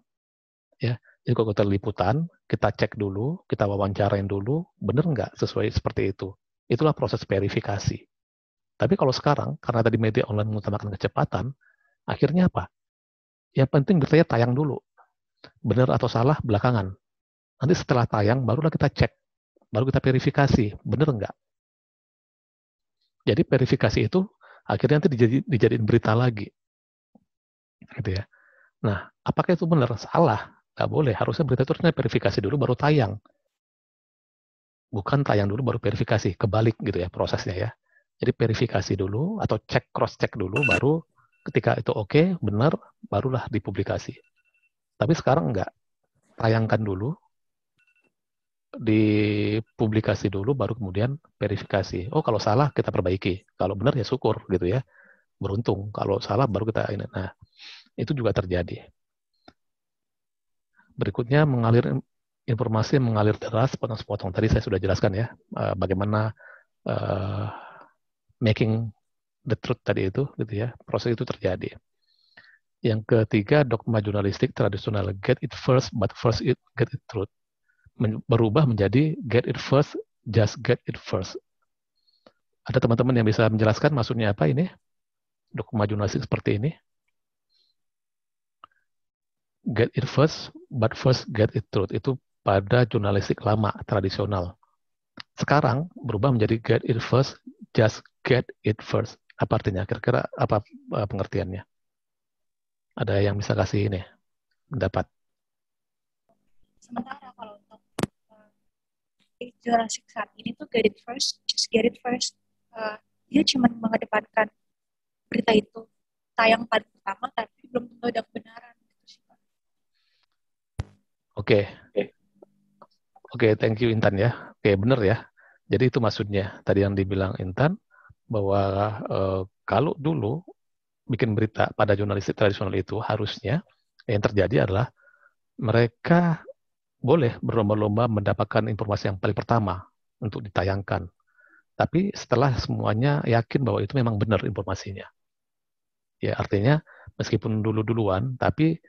Ya, jadi kalau kita liputan, kita cek dulu, kita wawancarain dulu, benar nggak sesuai seperti itu. Itulah proses verifikasi. Tapi kalau sekarang, karena tadi media online mengutamakan kecepatan, akhirnya apa? Yang penting beritanya tayang dulu. Benar atau salah belakangan. Nanti setelah tayang, barulah kita cek. Baru kita verifikasi, benar nggak? Jadi verifikasi itu akhirnya nanti dijadi, dijadiin berita lagi gitu ya nah apakah itu benar salah nggak boleh harusnya berita itu harusnya verifikasi dulu baru tayang bukan tayang dulu baru verifikasi kebalik gitu ya prosesnya ya jadi verifikasi dulu atau cek cross check dulu baru ketika itu oke okay, benar barulah dipublikasi tapi sekarang enggak tayangkan dulu dipublikasi dulu baru kemudian verifikasi. Oh kalau salah kita perbaiki, kalau benar ya syukur gitu ya. Beruntung kalau salah baru kita ini. Nah itu juga terjadi. Berikutnya mengalir informasi mengalir deras potong-potong. Tadi saya sudah jelaskan ya eh, bagaimana uh, making the truth tadi itu gitu ya proses itu terjadi. Yang ketiga dogma jurnalistik tradisional get it first but first it get it truth berubah menjadi get it first, just get it first. Ada teman-teman yang bisa menjelaskan maksudnya apa ini? Dokumen jurnalistik seperti ini. Get it first, but first get it truth. Itu pada jurnalistik lama, tradisional. Sekarang berubah menjadi get it first, just get it first. Apa artinya? Kira-kira apa eh, pengertiannya? Ada yang bisa kasih ini Dapat. Sementara kalau Jurassic saat ini tuh get it first, just get it first. Uh, dia cuma mengedepankan berita itu tayang pada pertama, tapi belum tentu ada kebenaran. Gitu Oke. Okay. Oke, okay, thank you Intan ya. Oke, okay, benar ya. Jadi itu maksudnya tadi yang dibilang Intan bahwa uh, kalau dulu bikin berita pada jurnalistik tradisional itu harusnya yang terjadi adalah mereka boleh berlomba-lomba mendapatkan informasi yang paling pertama untuk ditayangkan. Tapi setelah semuanya yakin bahwa itu memang benar informasinya. Ya artinya meskipun dulu-duluan, tapi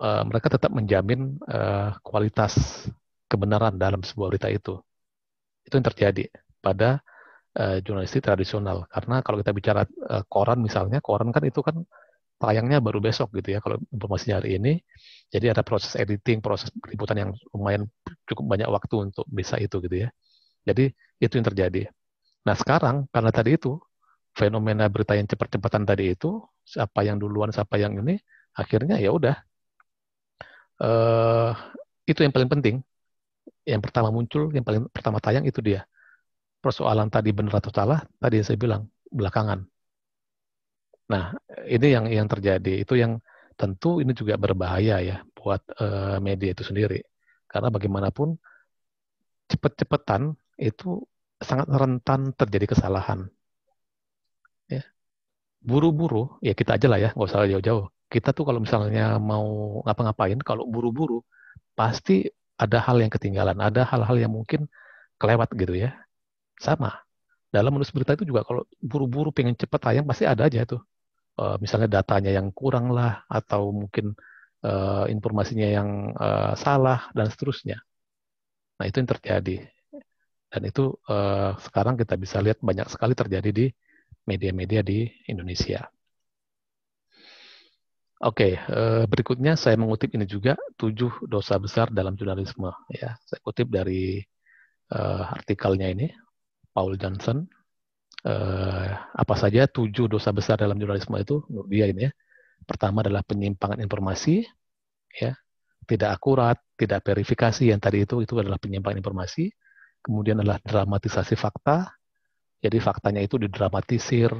uh, mereka tetap menjamin uh, kualitas kebenaran dalam sebuah berita itu. Itu yang terjadi pada uh, jurnalistik tradisional. Karena kalau kita bicara uh, koran misalnya, koran kan itu kan tayangnya baru besok gitu ya kalau informasinya hari ini. Jadi ada proses editing, proses liputan yang lumayan cukup banyak waktu untuk bisa itu gitu ya. Jadi itu yang terjadi. Nah sekarang karena tadi itu fenomena berita yang cepat-cepatan tadi itu siapa yang duluan siapa yang ini akhirnya ya udah uh, itu yang paling penting yang pertama muncul yang paling pertama tayang itu dia persoalan tadi benar atau salah tadi yang saya bilang belakangan Nah, ini yang yang terjadi itu yang tentu ini juga berbahaya ya buat uh, media itu sendiri. Karena bagaimanapun cepet-cepetan itu sangat rentan terjadi kesalahan. Ya. Buru-buru, ya kita aja lah ya, nggak usah jauh-jauh. Kita tuh kalau misalnya mau ngapa-ngapain, kalau buru-buru, pasti ada hal yang ketinggalan, ada hal-hal yang mungkin kelewat gitu ya. Sama. Dalam menulis berita itu juga kalau buru-buru pengen cepet tayang pasti ada aja tuh Eh, misalnya datanya yang kurang lah atau mungkin uh, informasinya yang uh, salah dan seterusnya. Nah itu yang terjadi dan itu uh, sekarang kita bisa lihat banyak sekali terjadi di media-media di Indonesia. Oke, okay, berikutnya saya mengutip ini juga tujuh dosa besar dalam jurnalisme. Ya, saya kutip dari uh, artikelnya ini Paul Johnson eh, apa saja tujuh dosa besar dalam jurnalisme itu menurut dia ini ya. Pertama adalah penyimpangan informasi, ya tidak akurat, tidak verifikasi yang tadi itu itu adalah penyimpangan informasi. Kemudian adalah dramatisasi fakta. Jadi faktanya itu didramatisir,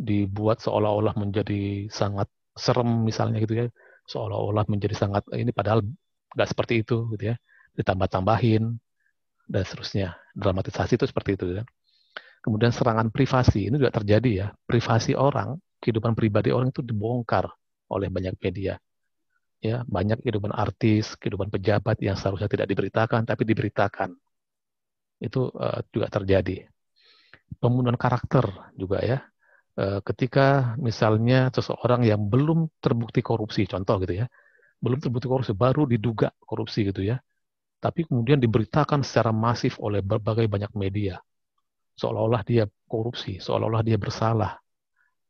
dibuat seolah-olah menjadi sangat serem misalnya gitu ya, seolah-olah menjadi sangat eh, ini padahal nggak seperti itu gitu ya, ditambah-tambahin dan seterusnya. Dramatisasi itu seperti itu ya. Kemudian serangan privasi, ini juga terjadi ya. Privasi orang, kehidupan pribadi orang itu dibongkar oleh banyak media. Ya, banyak kehidupan artis, kehidupan pejabat yang seharusnya tidak diberitakan tapi diberitakan. Itu uh, juga terjadi. Pembunuhan karakter juga ya. Uh, ketika misalnya seseorang yang belum terbukti korupsi, contoh gitu ya, belum terbukti korupsi, baru diduga korupsi gitu ya, tapi kemudian diberitakan secara masif oleh berbagai banyak media seolah-olah dia korupsi, seolah-olah dia bersalah.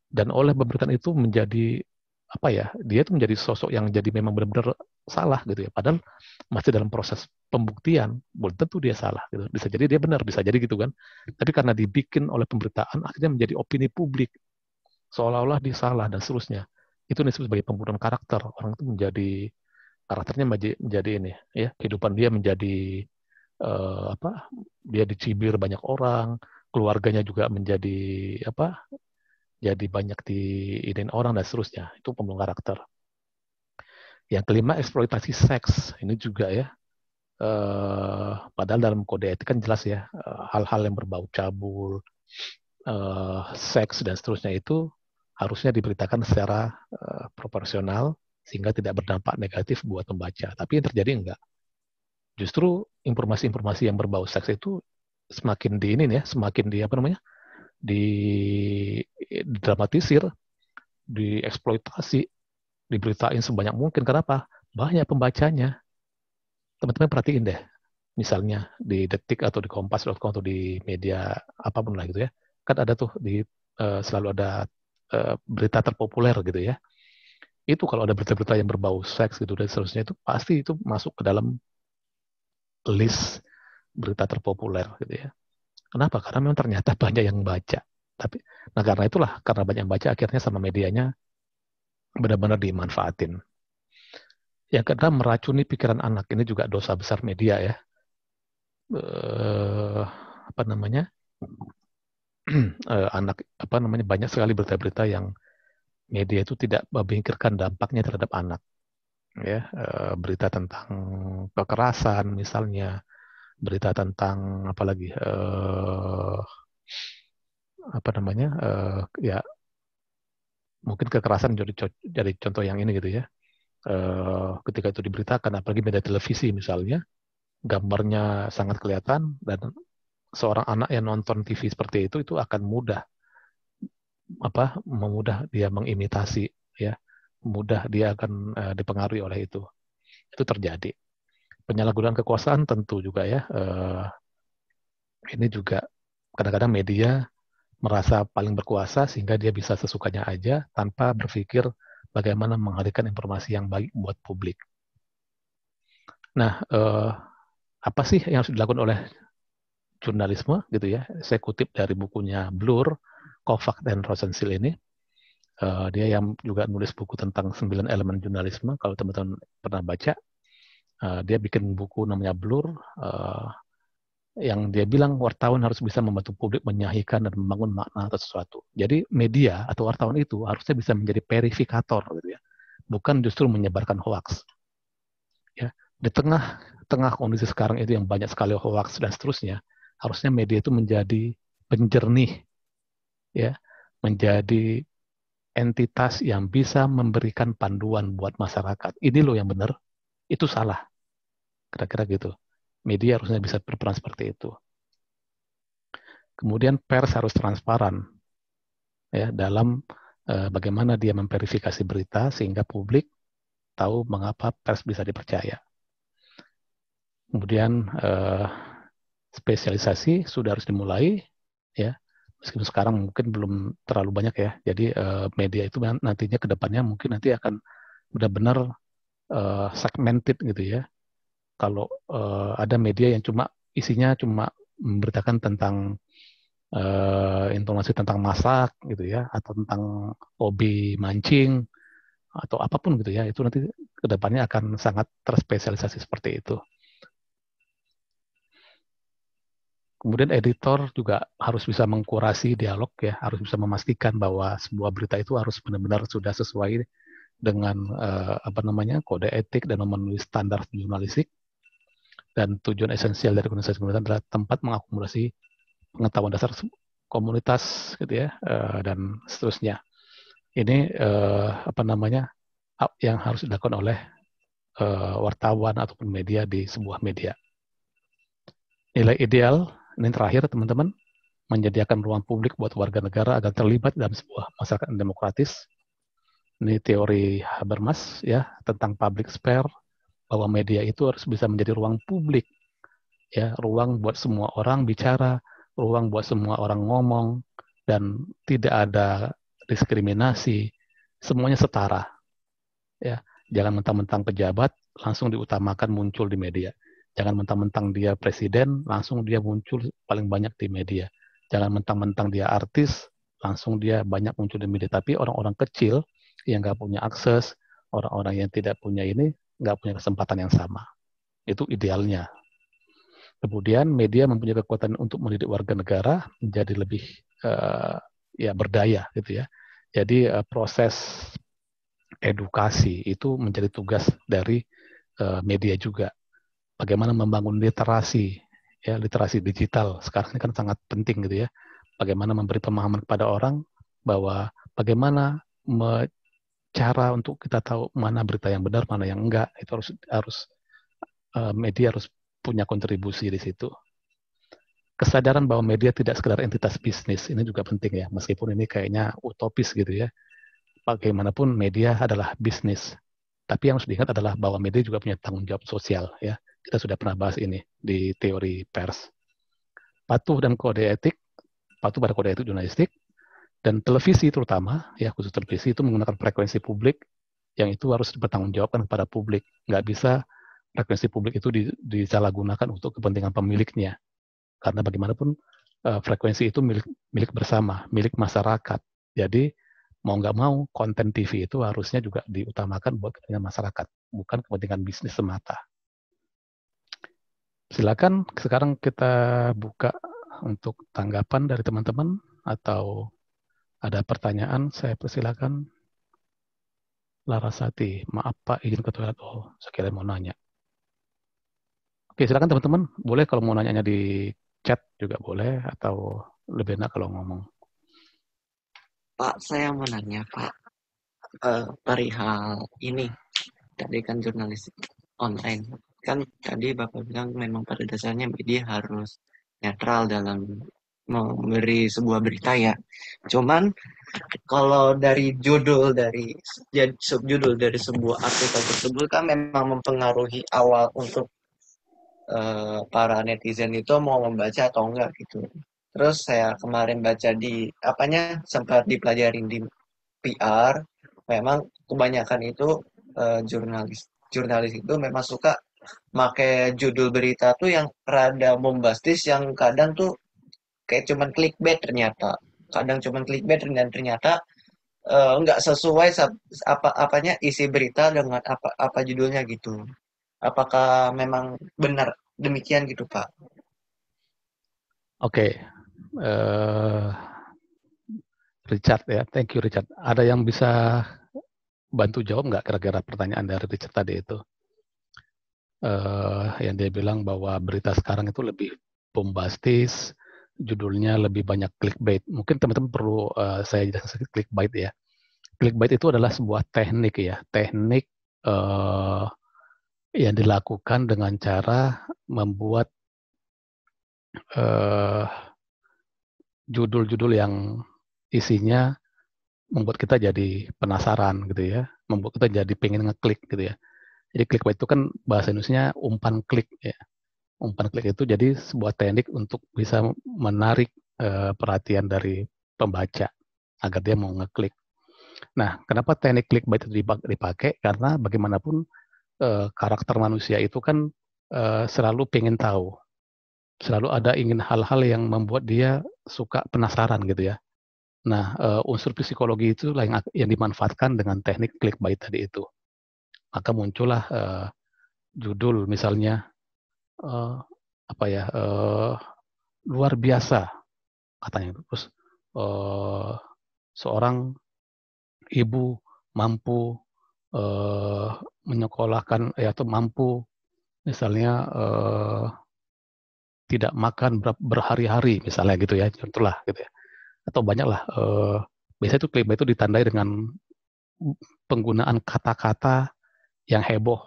Dan oleh pemberitaan itu menjadi apa ya? Dia itu menjadi sosok yang jadi memang benar-benar salah gitu ya. Padahal masih dalam proses pembuktian, belum tentu dia salah gitu. Bisa jadi dia benar, bisa jadi gitu kan. Tapi karena dibikin oleh pemberitaan akhirnya menjadi opini publik seolah-olah dia salah dan seterusnya. Itu disebut sebagai pembunuhan karakter. Orang itu menjadi karakternya menjadi, menjadi ini ya, kehidupan dia menjadi uh, apa? Dia dicibir banyak orang, keluarganya juga menjadi apa jadi banyak diiden orang dan seterusnya itu pembunuh karakter yang kelima eksploitasi seks ini juga ya eh, padahal dalam kode etik kan jelas ya eh, hal-hal yang berbau cabul eh, seks dan seterusnya itu harusnya diberitakan secara uh, proporsional sehingga tidak berdampak negatif buat pembaca tapi yang terjadi enggak justru informasi-informasi yang berbau seks itu semakin di ini ya, semakin di apa namanya? di dramatisir, dieksploitasi, diberitain sebanyak mungkin. Kenapa? Banyak pembacanya. Teman-teman perhatiin deh. Misalnya di Detik atau di Kompas.com atau di media apapun lah gitu ya. Kan ada tuh di uh, selalu ada uh, berita terpopuler gitu ya. Itu kalau ada berita-berita yang berbau seks gitu dan seterusnya itu pasti itu masuk ke dalam list berita terpopuler gitu ya. Kenapa? Karena memang ternyata banyak yang baca. Tapi nah karena itulah karena banyak yang baca akhirnya sama medianya benar-benar dimanfaatin. Yang kedua meracuni pikiran anak ini juga dosa besar media ya. Eh, apa namanya? eh, anak apa namanya banyak sekali berita-berita yang media itu tidak memikirkan dampaknya terhadap anak ya eh, berita tentang kekerasan misalnya berita tentang apa lagi uh, apa namanya uh, ya mungkin kekerasan jadi jadi contoh yang ini gitu ya uh, ketika itu diberitakan apalagi media televisi misalnya gambarnya sangat kelihatan dan seorang anak yang nonton TV seperti itu itu akan mudah apa memudah dia mengimitasi ya mudah dia akan uh, dipengaruhi oleh itu itu terjadi penyalahgunaan kekuasaan tentu juga ya. Eh, ini juga kadang-kadang media merasa paling berkuasa sehingga dia bisa sesukanya aja tanpa berpikir bagaimana menghadirkan informasi yang baik buat publik. Nah, eh, apa sih yang harus dilakukan oleh jurnalisme gitu ya? Saya kutip dari bukunya Blur, Kovac dan Rosenstiel ini. Uh, dia yang juga nulis buku tentang sembilan elemen jurnalisme kalau teman-teman pernah baca Eh, dia bikin buku namanya Blur uh, yang dia bilang wartawan harus bisa membantu publik menyahihkan dan membangun makna atau sesuatu. Jadi media atau wartawan itu harusnya bisa menjadi verifikator gitu ya. Bukan justru menyebarkan hoax. Ya, di tengah tengah kondisi sekarang itu yang banyak sekali hoax dan seterusnya, harusnya media itu menjadi penjernih ya, menjadi entitas yang bisa memberikan panduan buat masyarakat. Ini loh yang benar, itu salah. Kira-kira gitu. Media harusnya bisa berperan seperti itu. Kemudian pers harus transparan ya dalam eh, bagaimana dia memverifikasi berita sehingga publik tahu mengapa pers bisa dipercaya. Kemudian eh, spesialisasi sudah harus dimulai ya meskipun sekarang mungkin belum terlalu banyak ya. Jadi eh, media itu nantinya kedepannya mungkin nanti akan benar-benar eh, segmented gitu ya kalau uh, ada media yang cuma isinya cuma memberitakan tentang uh, informasi tentang masak gitu ya atau tentang hobi mancing atau apapun gitu ya itu nanti kedepannya akan sangat terspesialisasi seperti itu. Kemudian editor juga harus bisa mengkurasi dialog ya, harus bisa memastikan bahwa sebuah berita itu harus benar-benar sudah sesuai dengan eh, apa namanya kode etik dan memenuhi standar jurnalistik dan tujuan esensial dari komunitas komunitas adalah tempat mengakumulasi pengetahuan dasar komunitas gitu ya eh, dan seterusnya ini eh, apa namanya yang harus dilakukan oleh eh, wartawan ataupun media di sebuah media nilai ideal ini terakhir teman-teman menyediakan ruang publik buat warga negara agar terlibat dalam sebuah masyarakat demokratis ini teori Habermas ya tentang public sphere bahwa media itu harus bisa menjadi ruang publik ya ruang buat semua orang bicara ruang buat semua orang ngomong dan tidak ada diskriminasi semuanya setara ya jangan mentang-mentang pejabat langsung diutamakan muncul di media jangan mentang-mentang dia presiden langsung dia muncul paling banyak di media jangan mentang-mentang dia artis langsung dia banyak muncul di media tapi orang-orang kecil yang nggak punya akses orang-orang yang tidak punya ini nggak punya kesempatan yang sama. Itu idealnya. Kemudian media mempunyai kekuatan untuk mendidik warga negara menjadi lebih uh, ya berdaya gitu ya. Jadi uh, proses edukasi itu menjadi tugas dari uh, media juga. Bagaimana membangun literasi ya literasi digital sekarang ini kan sangat penting gitu ya. Bagaimana memberi pemahaman kepada orang bahwa bagaimana cara untuk kita tahu mana berita yang benar, mana yang enggak, itu harus harus eh, media harus punya kontribusi di situ. Kesadaran bahwa media tidak sekedar entitas bisnis ini juga penting ya, meskipun ini kayaknya utopis gitu ya. Bagaimanapun media adalah bisnis, tapi yang harus diingat adalah bahwa media juga punya tanggung jawab sosial ya. Kita sudah pernah bahas ini di teori pers. Patuh dan kode etik, patuh pada kode etik jurnalistik, dan televisi terutama ya khusus televisi itu menggunakan frekuensi publik yang itu harus bertanggung jawabkan kepada publik nggak bisa frekuensi publik itu disalahgunakan untuk kepentingan pemiliknya karena bagaimanapun eh, frekuensi itu milik milik bersama milik masyarakat jadi mau nggak mau konten TV itu harusnya juga diutamakan buat kepentingan masyarakat bukan kepentingan bisnis semata silakan sekarang kita buka untuk tanggapan dari teman-teman atau ada pertanyaan? Saya persilakan. Larasati, maaf Pak, izin ke toilet. Oh, sekalian mau nanya. Oke, silakan teman-teman. Boleh kalau mau nanya di chat juga boleh atau lebih enak kalau ngomong. Pak, saya mau nanya Pak uh, perihal ini tadi kan jurnalis online kan tadi Bapak bilang memang pada dasarnya media harus netral dalam memberi sebuah berita ya. Cuman kalau dari judul dari ya, subjudul dari sebuah artikel tersebut kan memang mempengaruhi awal untuk uh, para netizen itu mau membaca atau enggak gitu. Terus saya kemarin baca di apanya sempat dipelajarin di PR, memang kebanyakan itu uh, jurnalis jurnalis itu memang suka make judul berita tuh yang rada bombastis yang kadang tuh kayak cuman clickbait ternyata kadang cuman clickbait dan ternyata uh, nggak sesuai apa apanya isi berita dengan apa apa judulnya gitu apakah memang benar demikian gitu pak oke okay. uh, eh, Richard ya thank you Richard ada yang bisa bantu jawab nggak kira-kira pertanyaan dari Richard tadi itu uh, yang dia bilang bahwa berita sekarang itu lebih bombastis judulnya lebih banyak clickbait. Mungkin teman-teman perlu uh, saya jelaskan sedikit clickbait ya. Clickbait itu adalah sebuah teknik ya, teknik uh, yang dilakukan dengan cara membuat eh, judul-judul uh, yang isinya membuat kita jadi penasaran gitu ya, membuat kita jadi pengen ngeklik gitu ya. Jadi clickbait itu kan bahasa Indonesia umpan klik ya umpan klik itu jadi sebuah teknik untuk bisa menarik uh, perhatian dari pembaca agar dia mau ngeklik. Nah, kenapa teknik klik baik itu dipakai? Karena bagaimanapun uh, karakter manusia itu kan uh, selalu ingin tahu, selalu ada ingin hal-hal yang membuat dia suka penasaran gitu ya. Nah, uh, unsur psikologi itu yang, yang dimanfaatkan dengan teknik klik baik tadi itu. Maka muncullah uh, judul misalnya Eh, apa ya uh, luar biasa katanya terus uh, seorang ibu mampu uh, menyekolahkan ya, atau mampu misalnya uh, tidak makan ber berhari-hari misalnya gitu ya contohlah gitu ya atau banyaklah uh, biasanya itu klaim itu ditandai dengan penggunaan kata-kata yang heboh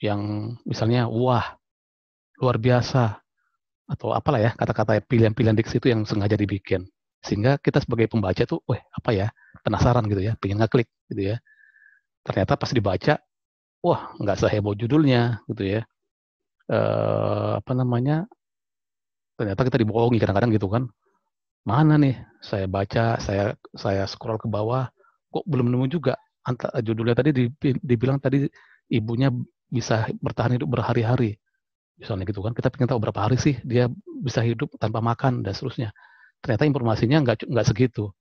yang misalnya wah luar biasa atau apalah ya kata-kata pilihan-pilihan diksi itu yang sengaja dibikin sehingga kita sebagai pembaca tuh, wah apa ya penasaran gitu ya, pengen ngeklik gitu ya. Ternyata pas dibaca, wah nggak seheboh judulnya gitu ya. Eh, apa namanya? Ternyata kita dibohongi kadang-kadang gitu kan. Mana nih? Saya baca, saya saya scroll ke bawah, kok belum nemu juga Anta, judulnya tadi dibilang tadi ibunya bisa bertahan hidup berhari-hari misalnya gitu kan kita pengen tahu berapa hari sih dia bisa hidup tanpa makan dan seterusnya ternyata informasinya nggak nggak segitu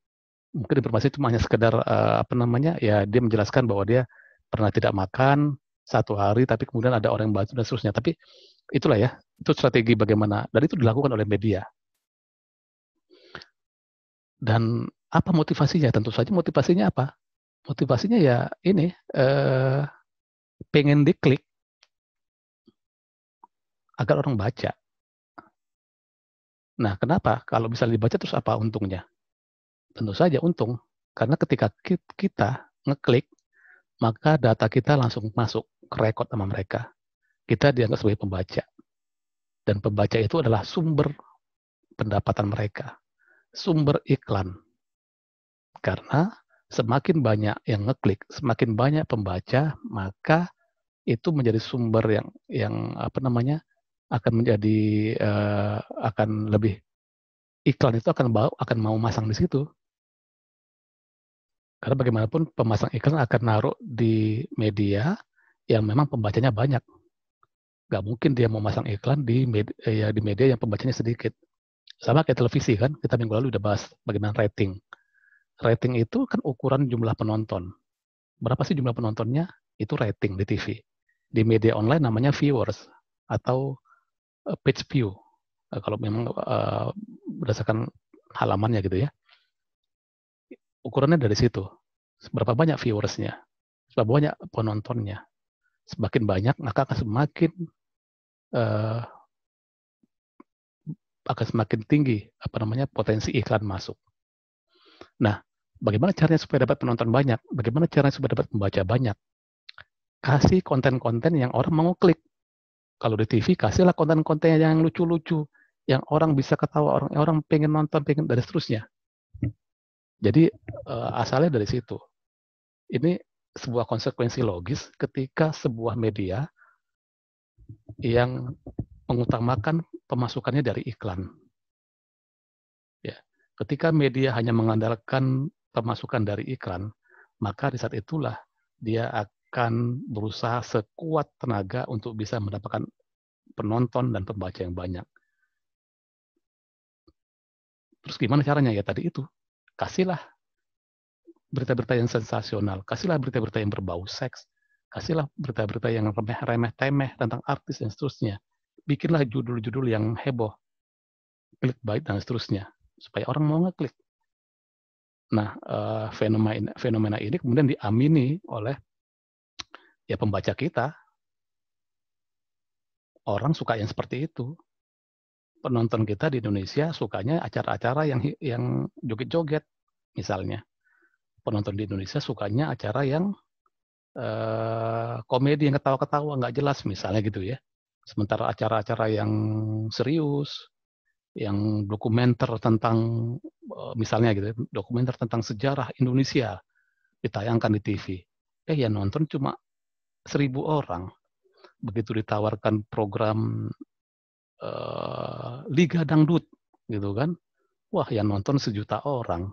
mungkin informasi cuma hanya sekedar uh, apa namanya ya dia menjelaskan bahwa dia pernah tidak makan satu hari tapi kemudian ada orang yang bantu dan seterusnya tapi itulah ya itu strategi bagaimana dan itu dilakukan oleh media dan apa motivasinya tentu saja motivasinya apa motivasinya ya ini uh, pengen diklik agar orang baca. Nah, kenapa? Kalau misalnya dibaca terus apa untungnya? Tentu saja untung, karena ketika kita ngeklik, maka data kita langsung masuk ke rekod sama mereka. Kita dianggap sebagai pembaca. Dan pembaca itu adalah sumber pendapatan mereka, sumber iklan. Karena semakin banyak yang ngeklik, semakin banyak pembaca, maka itu menjadi sumber yang yang apa namanya akan menjadi uh, akan lebih iklan itu akan akan mau masang di situ. Karena bagaimanapun pemasang iklan akan naruh di media yang memang pembacanya banyak. nggak mungkin dia mau masang iklan di media, ya, di media yang pembacanya sedikit. Sama kayak televisi kan, kita minggu lalu udah bahas bagaimana rating. Rating itu kan ukuran jumlah penonton. Berapa sih jumlah penontonnya? Itu rating di TV. Di media online namanya viewers atau Eh, page view uh, kalau memang uh, berdasarkan halamannya gitu ya ukurannya dari situ seberapa banyak viewersnya seberapa banyak penontonnya semakin banyak maka akan semakin uh, akan semakin tinggi apa namanya potensi iklan masuk. Nah, bagaimana caranya supaya dapat penonton banyak? Bagaimana caranya supaya dapat pembaca banyak? Kasih konten-konten yang orang mau klik. Kalau di TV kasihlah konten-konten yang lucu-lucu, yang orang bisa ketawa, orang orang pengen nonton, pengen dari seterusnya. Jadi eh, asalnya dari situ. Ini sebuah konsekuensi logis ketika sebuah media yang mengutamakan pemasukannya dari iklan. Ya, ketika media hanya mengandalkan pemasukan dari iklan, maka di saat itulah dia akan berusaha sekuat tenaga untuk bisa mendapatkan penonton dan pembaca yang banyak. Terus gimana caranya? Ya tadi itu, kasihlah berita-berita yang sensasional, kasihlah berita-berita yang berbau seks, kasihlah berita-berita yang remeh-remeh tentang artis dan seterusnya. Bikinlah judul-judul yang heboh, klik baik dan seterusnya, supaya orang mau ngeklik. Nah, eh, fenomena ini kemudian diamini oleh ya pembaca kita. Orang suka yang seperti itu. Penonton kita di Indonesia sukanya acara-acara yang yang joget-joget misalnya. Penonton di Indonesia sukanya acara yang eh, komedi yang ketawa-ketawa nggak jelas misalnya gitu ya. Sementara acara-acara yang serius, yang dokumenter tentang eh, misalnya gitu ya, dokumenter tentang sejarah Indonesia ditayangkan di TV eh ya nonton cuma seribu orang begitu ditawarkan program uh, Liga Dangdut gitu kan wah yang nonton sejuta orang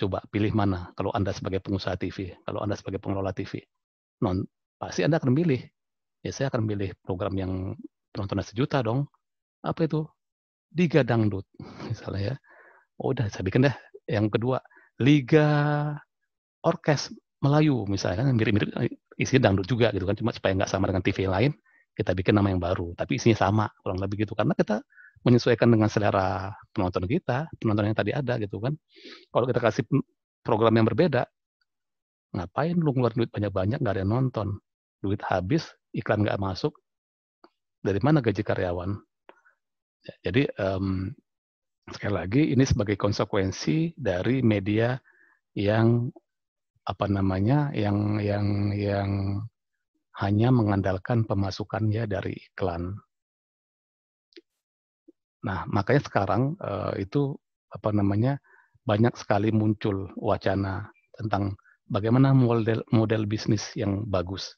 coba pilih mana kalau anda sebagai pengusaha TV kalau anda sebagai pengelola TV non pasti anda akan milih ya saya akan milih program yang penontonnya sejuta dong apa itu Liga Dangdut misalnya ya oh udah saya bikin deh yang kedua Liga Orkes Melayu misalnya mirip-mirip isinya dangdut juga gitu kan cuma supaya nggak sama dengan TV lain kita bikin nama yang baru tapi isinya sama kurang lebih gitu karena kita menyesuaikan dengan selera penonton kita penonton yang tadi ada gitu kan kalau kita kasih program yang berbeda ngapain lu ngeluarin duit banyak-banyak nggak ada yang nonton duit habis iklan nggak masuk dari mana gaji karyawan ya, jadi um, sekali lagi ini sebagai konsekuensi dari media yang apa namanya yang yang yang hanya mengandalkan pemasukannya dari iklan. Nah, makanya sekarang uh, itu apa namanya banyak sekali muncul wacana tentang bagaimana model model bisnis yang bagus.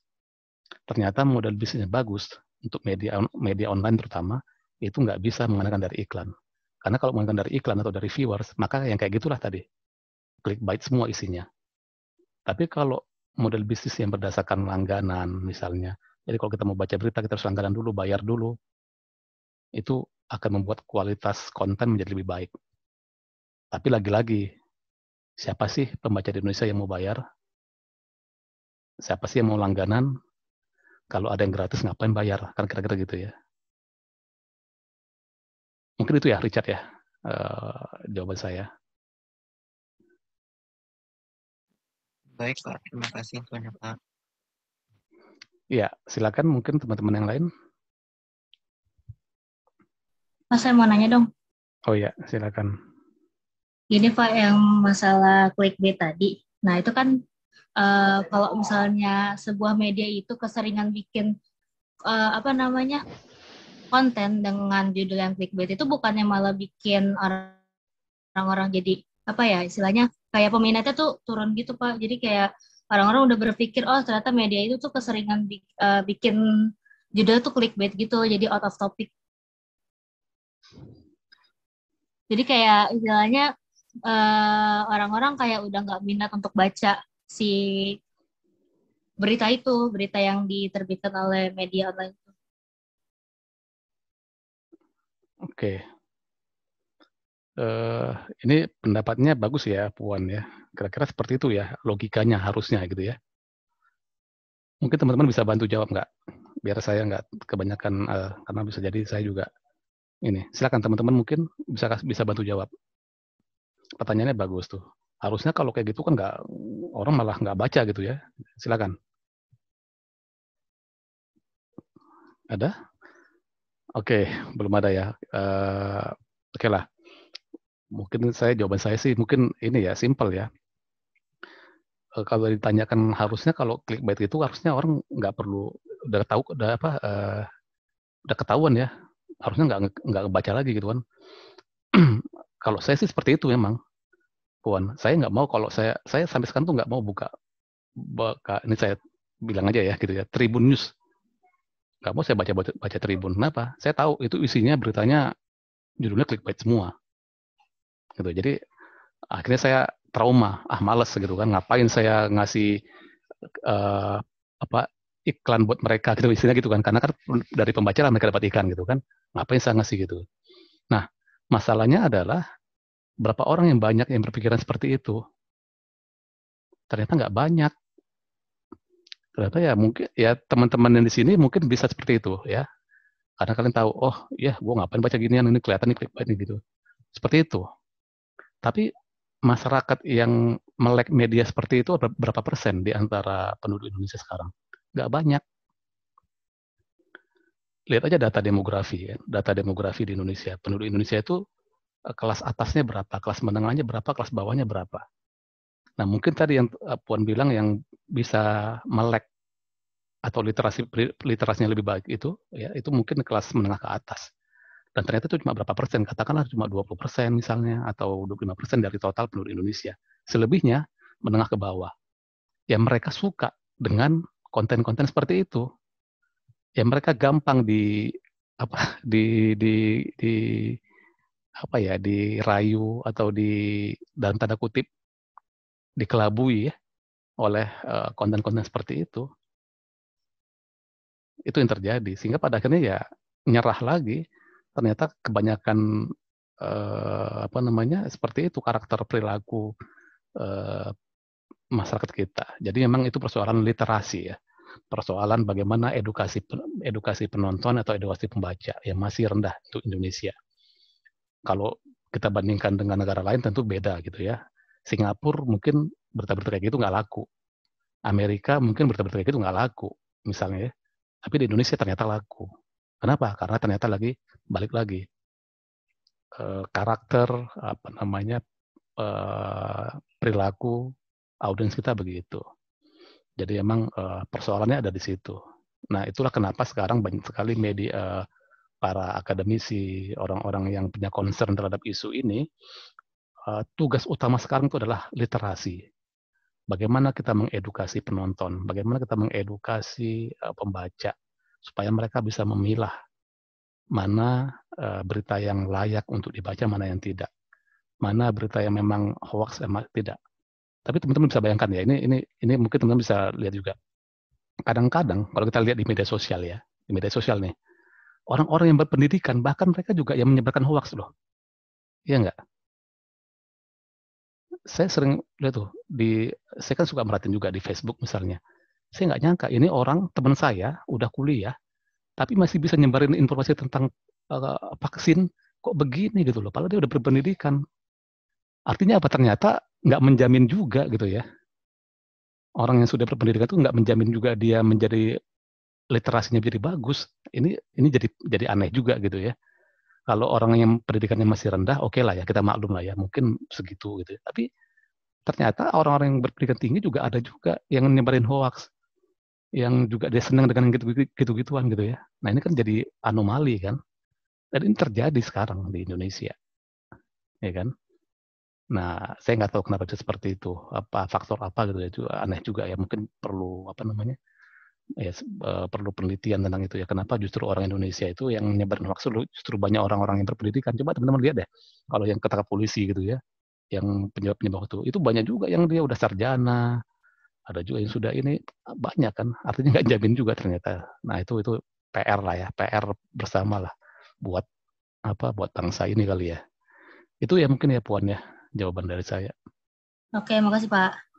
Ternyata model bisnisnya bagus untuk media media online terutama itu nggak bisa mengandalkan dari iklan. Karena kalau mengandalkan dari iklan atau dari viewers, maka yang kayak gitulah tadi. Klik Clickbait semua isinya. Tapi kalau model bisnis yang berdasarkan langganan misalnya, jadi kalau kita mau baca berita kita harus langganan dulu, bayar dulu. Itu akan membuat kualitas konten menjadi lebih baik. Tapi lagi-lagi, siapa sih pembaca di Indonesia yang mau bayar? Siapa sih yang mau langganan? Kalau ada yang gratis ngapain bayar? Kan kira-kira gitu ya. Mungkin itu ya Richard ya uh, jawaban saya. Baik Pak, terima kasih banyak Pak. Ya, silakan mungkin teman-teman yang lain. Mas, saya mau nanya dong. Oh ya, silakan. Ini Pak yang masalah clickbait tadi. Nah itu kan uh, kalau misalnya sebuah media itu keseringan bikin uh, apa namanya konten dengan judul yang clickbait itu bukannya malah bikin orang-orang jadi apa ya istilahnya kayak peminatnya tuh turun gitu pak jadi kayak orang-orang udah berpikir oh ternyata media itu tuh keseringan bi uh, bikin judul tuh clickbait gitu jadi out of topic jadi kayak istilahnya orang eh, orang-orang kayak udah nggak minat untuk baca si berita itu berita yang diterbitkan oleh media online itu Oke, eh, ini pendapatnya bagus ya Puan ya. Kira-kira seperti itu ya logikanya harusnya gitu ya. Mungkin teman-teman bisa bantu jawab nggak? Biar saya nggak kebanyakan eh, karena bisa jadi saya juga ini. Silakan teman-teman mungkin bisa bisa bantu jawab. Pertanyaannya bagus tuh. Harusnya kalau kayak gitu kan nggak orang malah nggak baca gitu ya. Silakan. Ada? Oke, okay, belum ada ya. Uh, Oke okay lah mungkin saya jawaban saya sih mungkin ini ya simple ya. Eh, kalau ditanyakan harusnya kalau clickbait itu harusnya orang nggak perlu udah tahu udah apa uh, udah ketahuan ya harusnya nggak nggak baca lagi gitu kan. kalau saya sih seperti itu memang, Puan. Saya nggak mau kalau saya saya sampai sekarang tuh nggak mau buka buka ini saya bilang aja ya gitu ya Tribun News nggak mau saya baca baca, baca Tribun. Kenapa? Saya tahu itu isinya beritanya judulnya clickbait semua gitu jadi akhirnya saya trauma ah males gitu kan ngapain saya ngasih uh, apa iklan buat mereka gitu istilahnya gitu kan karena kan dari pembaca lah mereka dapat iklan gitu kan ngapain saya ngasih gitu nah masalahnya adalah berapa orang yang banyak yang berpikiran seperti itu ternyata nggak banyak ternyata ya mungkin ya teman-teman yang di sini mungkin bisa seperti itu ya karena kalian tahu oh ya gue ngapain baca ginian ini kelihatan ini gitu seperti itu tapi masyarakat yang melek media seperti itu berapa persen di antara penduduk Indonesia sekarang? Gak banyak. Lihat aja data demografi, ya. data demografi di Indonesia. Penduduk Indonesia itu eh, kelas atasnya berapa, kelas menengahnya berapa, kelas bawahnya berapa. Nah mungkin tadi yang eh, Puan bilang yang bisa melek atau literasi literasinya lebih baik itu, ya itu mungkin kelas menengah ke atas dan ternyata itu cuma berapa persen, katakanlah cuma 20 persen misalnya, atau 25 persen dari total penduduk Indonesia. Selebihnya menengah ke bawah. Ya mereka suka dengan konten-konten seperti itu. Ya mereka gampang di apa di di di apa ya dirayu atau di dalam tanda kutip dikelabui ya oleh eh, konten-konten seperti itu. Itu yang terjadi sehingga pada akhirnya ya nyerah lagi ternyata kebanyakan eh, apa namanya seperti itu karakter perilaku eh, masyarakat kita. Jadi memang itu persoalan literasi ya, persoalan bagaimana edukasi edukasi penonton atau edukasi pembaca yang masih rendah untuk Indonesia. Kalau kita bandingkan dengan negara lain tentu beda gitu ya. Singapura mungkin berita-berita kayak gitu nggak laku. Amerika mungkin berita-berita kayak gitu nggak laku misalnya ya. Tapi di Indonesia ternyata laku Kenapa? Karena ternyata lagi balik lagi e, karakter apa namanya e, perilaku audiens kita begitu. Jadi emang e, persoalannya ada di situ. Nah itulah kenapa sekarang banyak sekali media para akademisi orang-orang yang punya concern terhadap isu ini tugas utama sekarang itu adalah literasi. Bagaimana kita mengedukasi penonton, bagaimana kita mengedukasi pembaca, supaya mereka bisa memilah mana eh, berita yang layak untuk dibaca, mana yang tidak, mana berita yang memang hoax, emang eh, tidak. Tapi teman-teman bisa bayangkan ya, ini ini ini mungkin teman-teman bisa lihat juga. Kadang-kadang kalau kita lihat di media sosial ya, di media sosial nih, orang-orang yang berpendidikan bahkan mereka juga yang menyebarkan hoax loh, iya enggak? Saya sering lihat tuh di, saya kan suka merhatiin juga di Facebook misalnya saya nggak nyangka ini orang teman saya udah kuliah tapi masih bisa nyebarin informasi tentang uh, vaksin kok begini gitu loh padahal dia udah berpendidikan artinya apa ternyata nggak menjamin juga gitu ya orang yang sudah berpendidikan tuh nggak menjamin juga dia menjadi literasinya jadi bagus ini ini jadi jadi aneh juga gitu ya kalau orang yang pendidikannya masih rendah oke okay lah ya kita maklum lah ya mungkin segitu gitu ya. tapi ternyata orang-orang yang berpendidikan tinggi juga ada juga yang nyebarin hoax yang juga dia senang dengan gitu-gituan gitu ya. Nah ini kan jadi anomali kan. Dan ini terjadi sekarang di Indonesia. Ya kan? Nah, saya nggak tahu kenapa bisa seperti itu. Apa faktor apa gitu ya? Juga, aneh juga ya. Mungkin perlu apa namanya? Ya, e, perlu penelitian tentang itu ya. Kenapa justru orang Indonesia itu yang menyebarkan hoax justru banyak orang-orang yang berpendidikan. Coba teman-teman lihat deh. Kalau yang ketangkap polisi gitu ya, yang penyebab penyebab itu, itu banyak juga yang dia udah sarjana, ada juga yang iya. sudah ini banyak kan artinya nggak jamin juga ternyata nah itu itu PR lah ya PR bersama lah buat apa buat bangsa ini kali ya itu ya mungkin ya puan ya jawaban dari saya oke makasih pak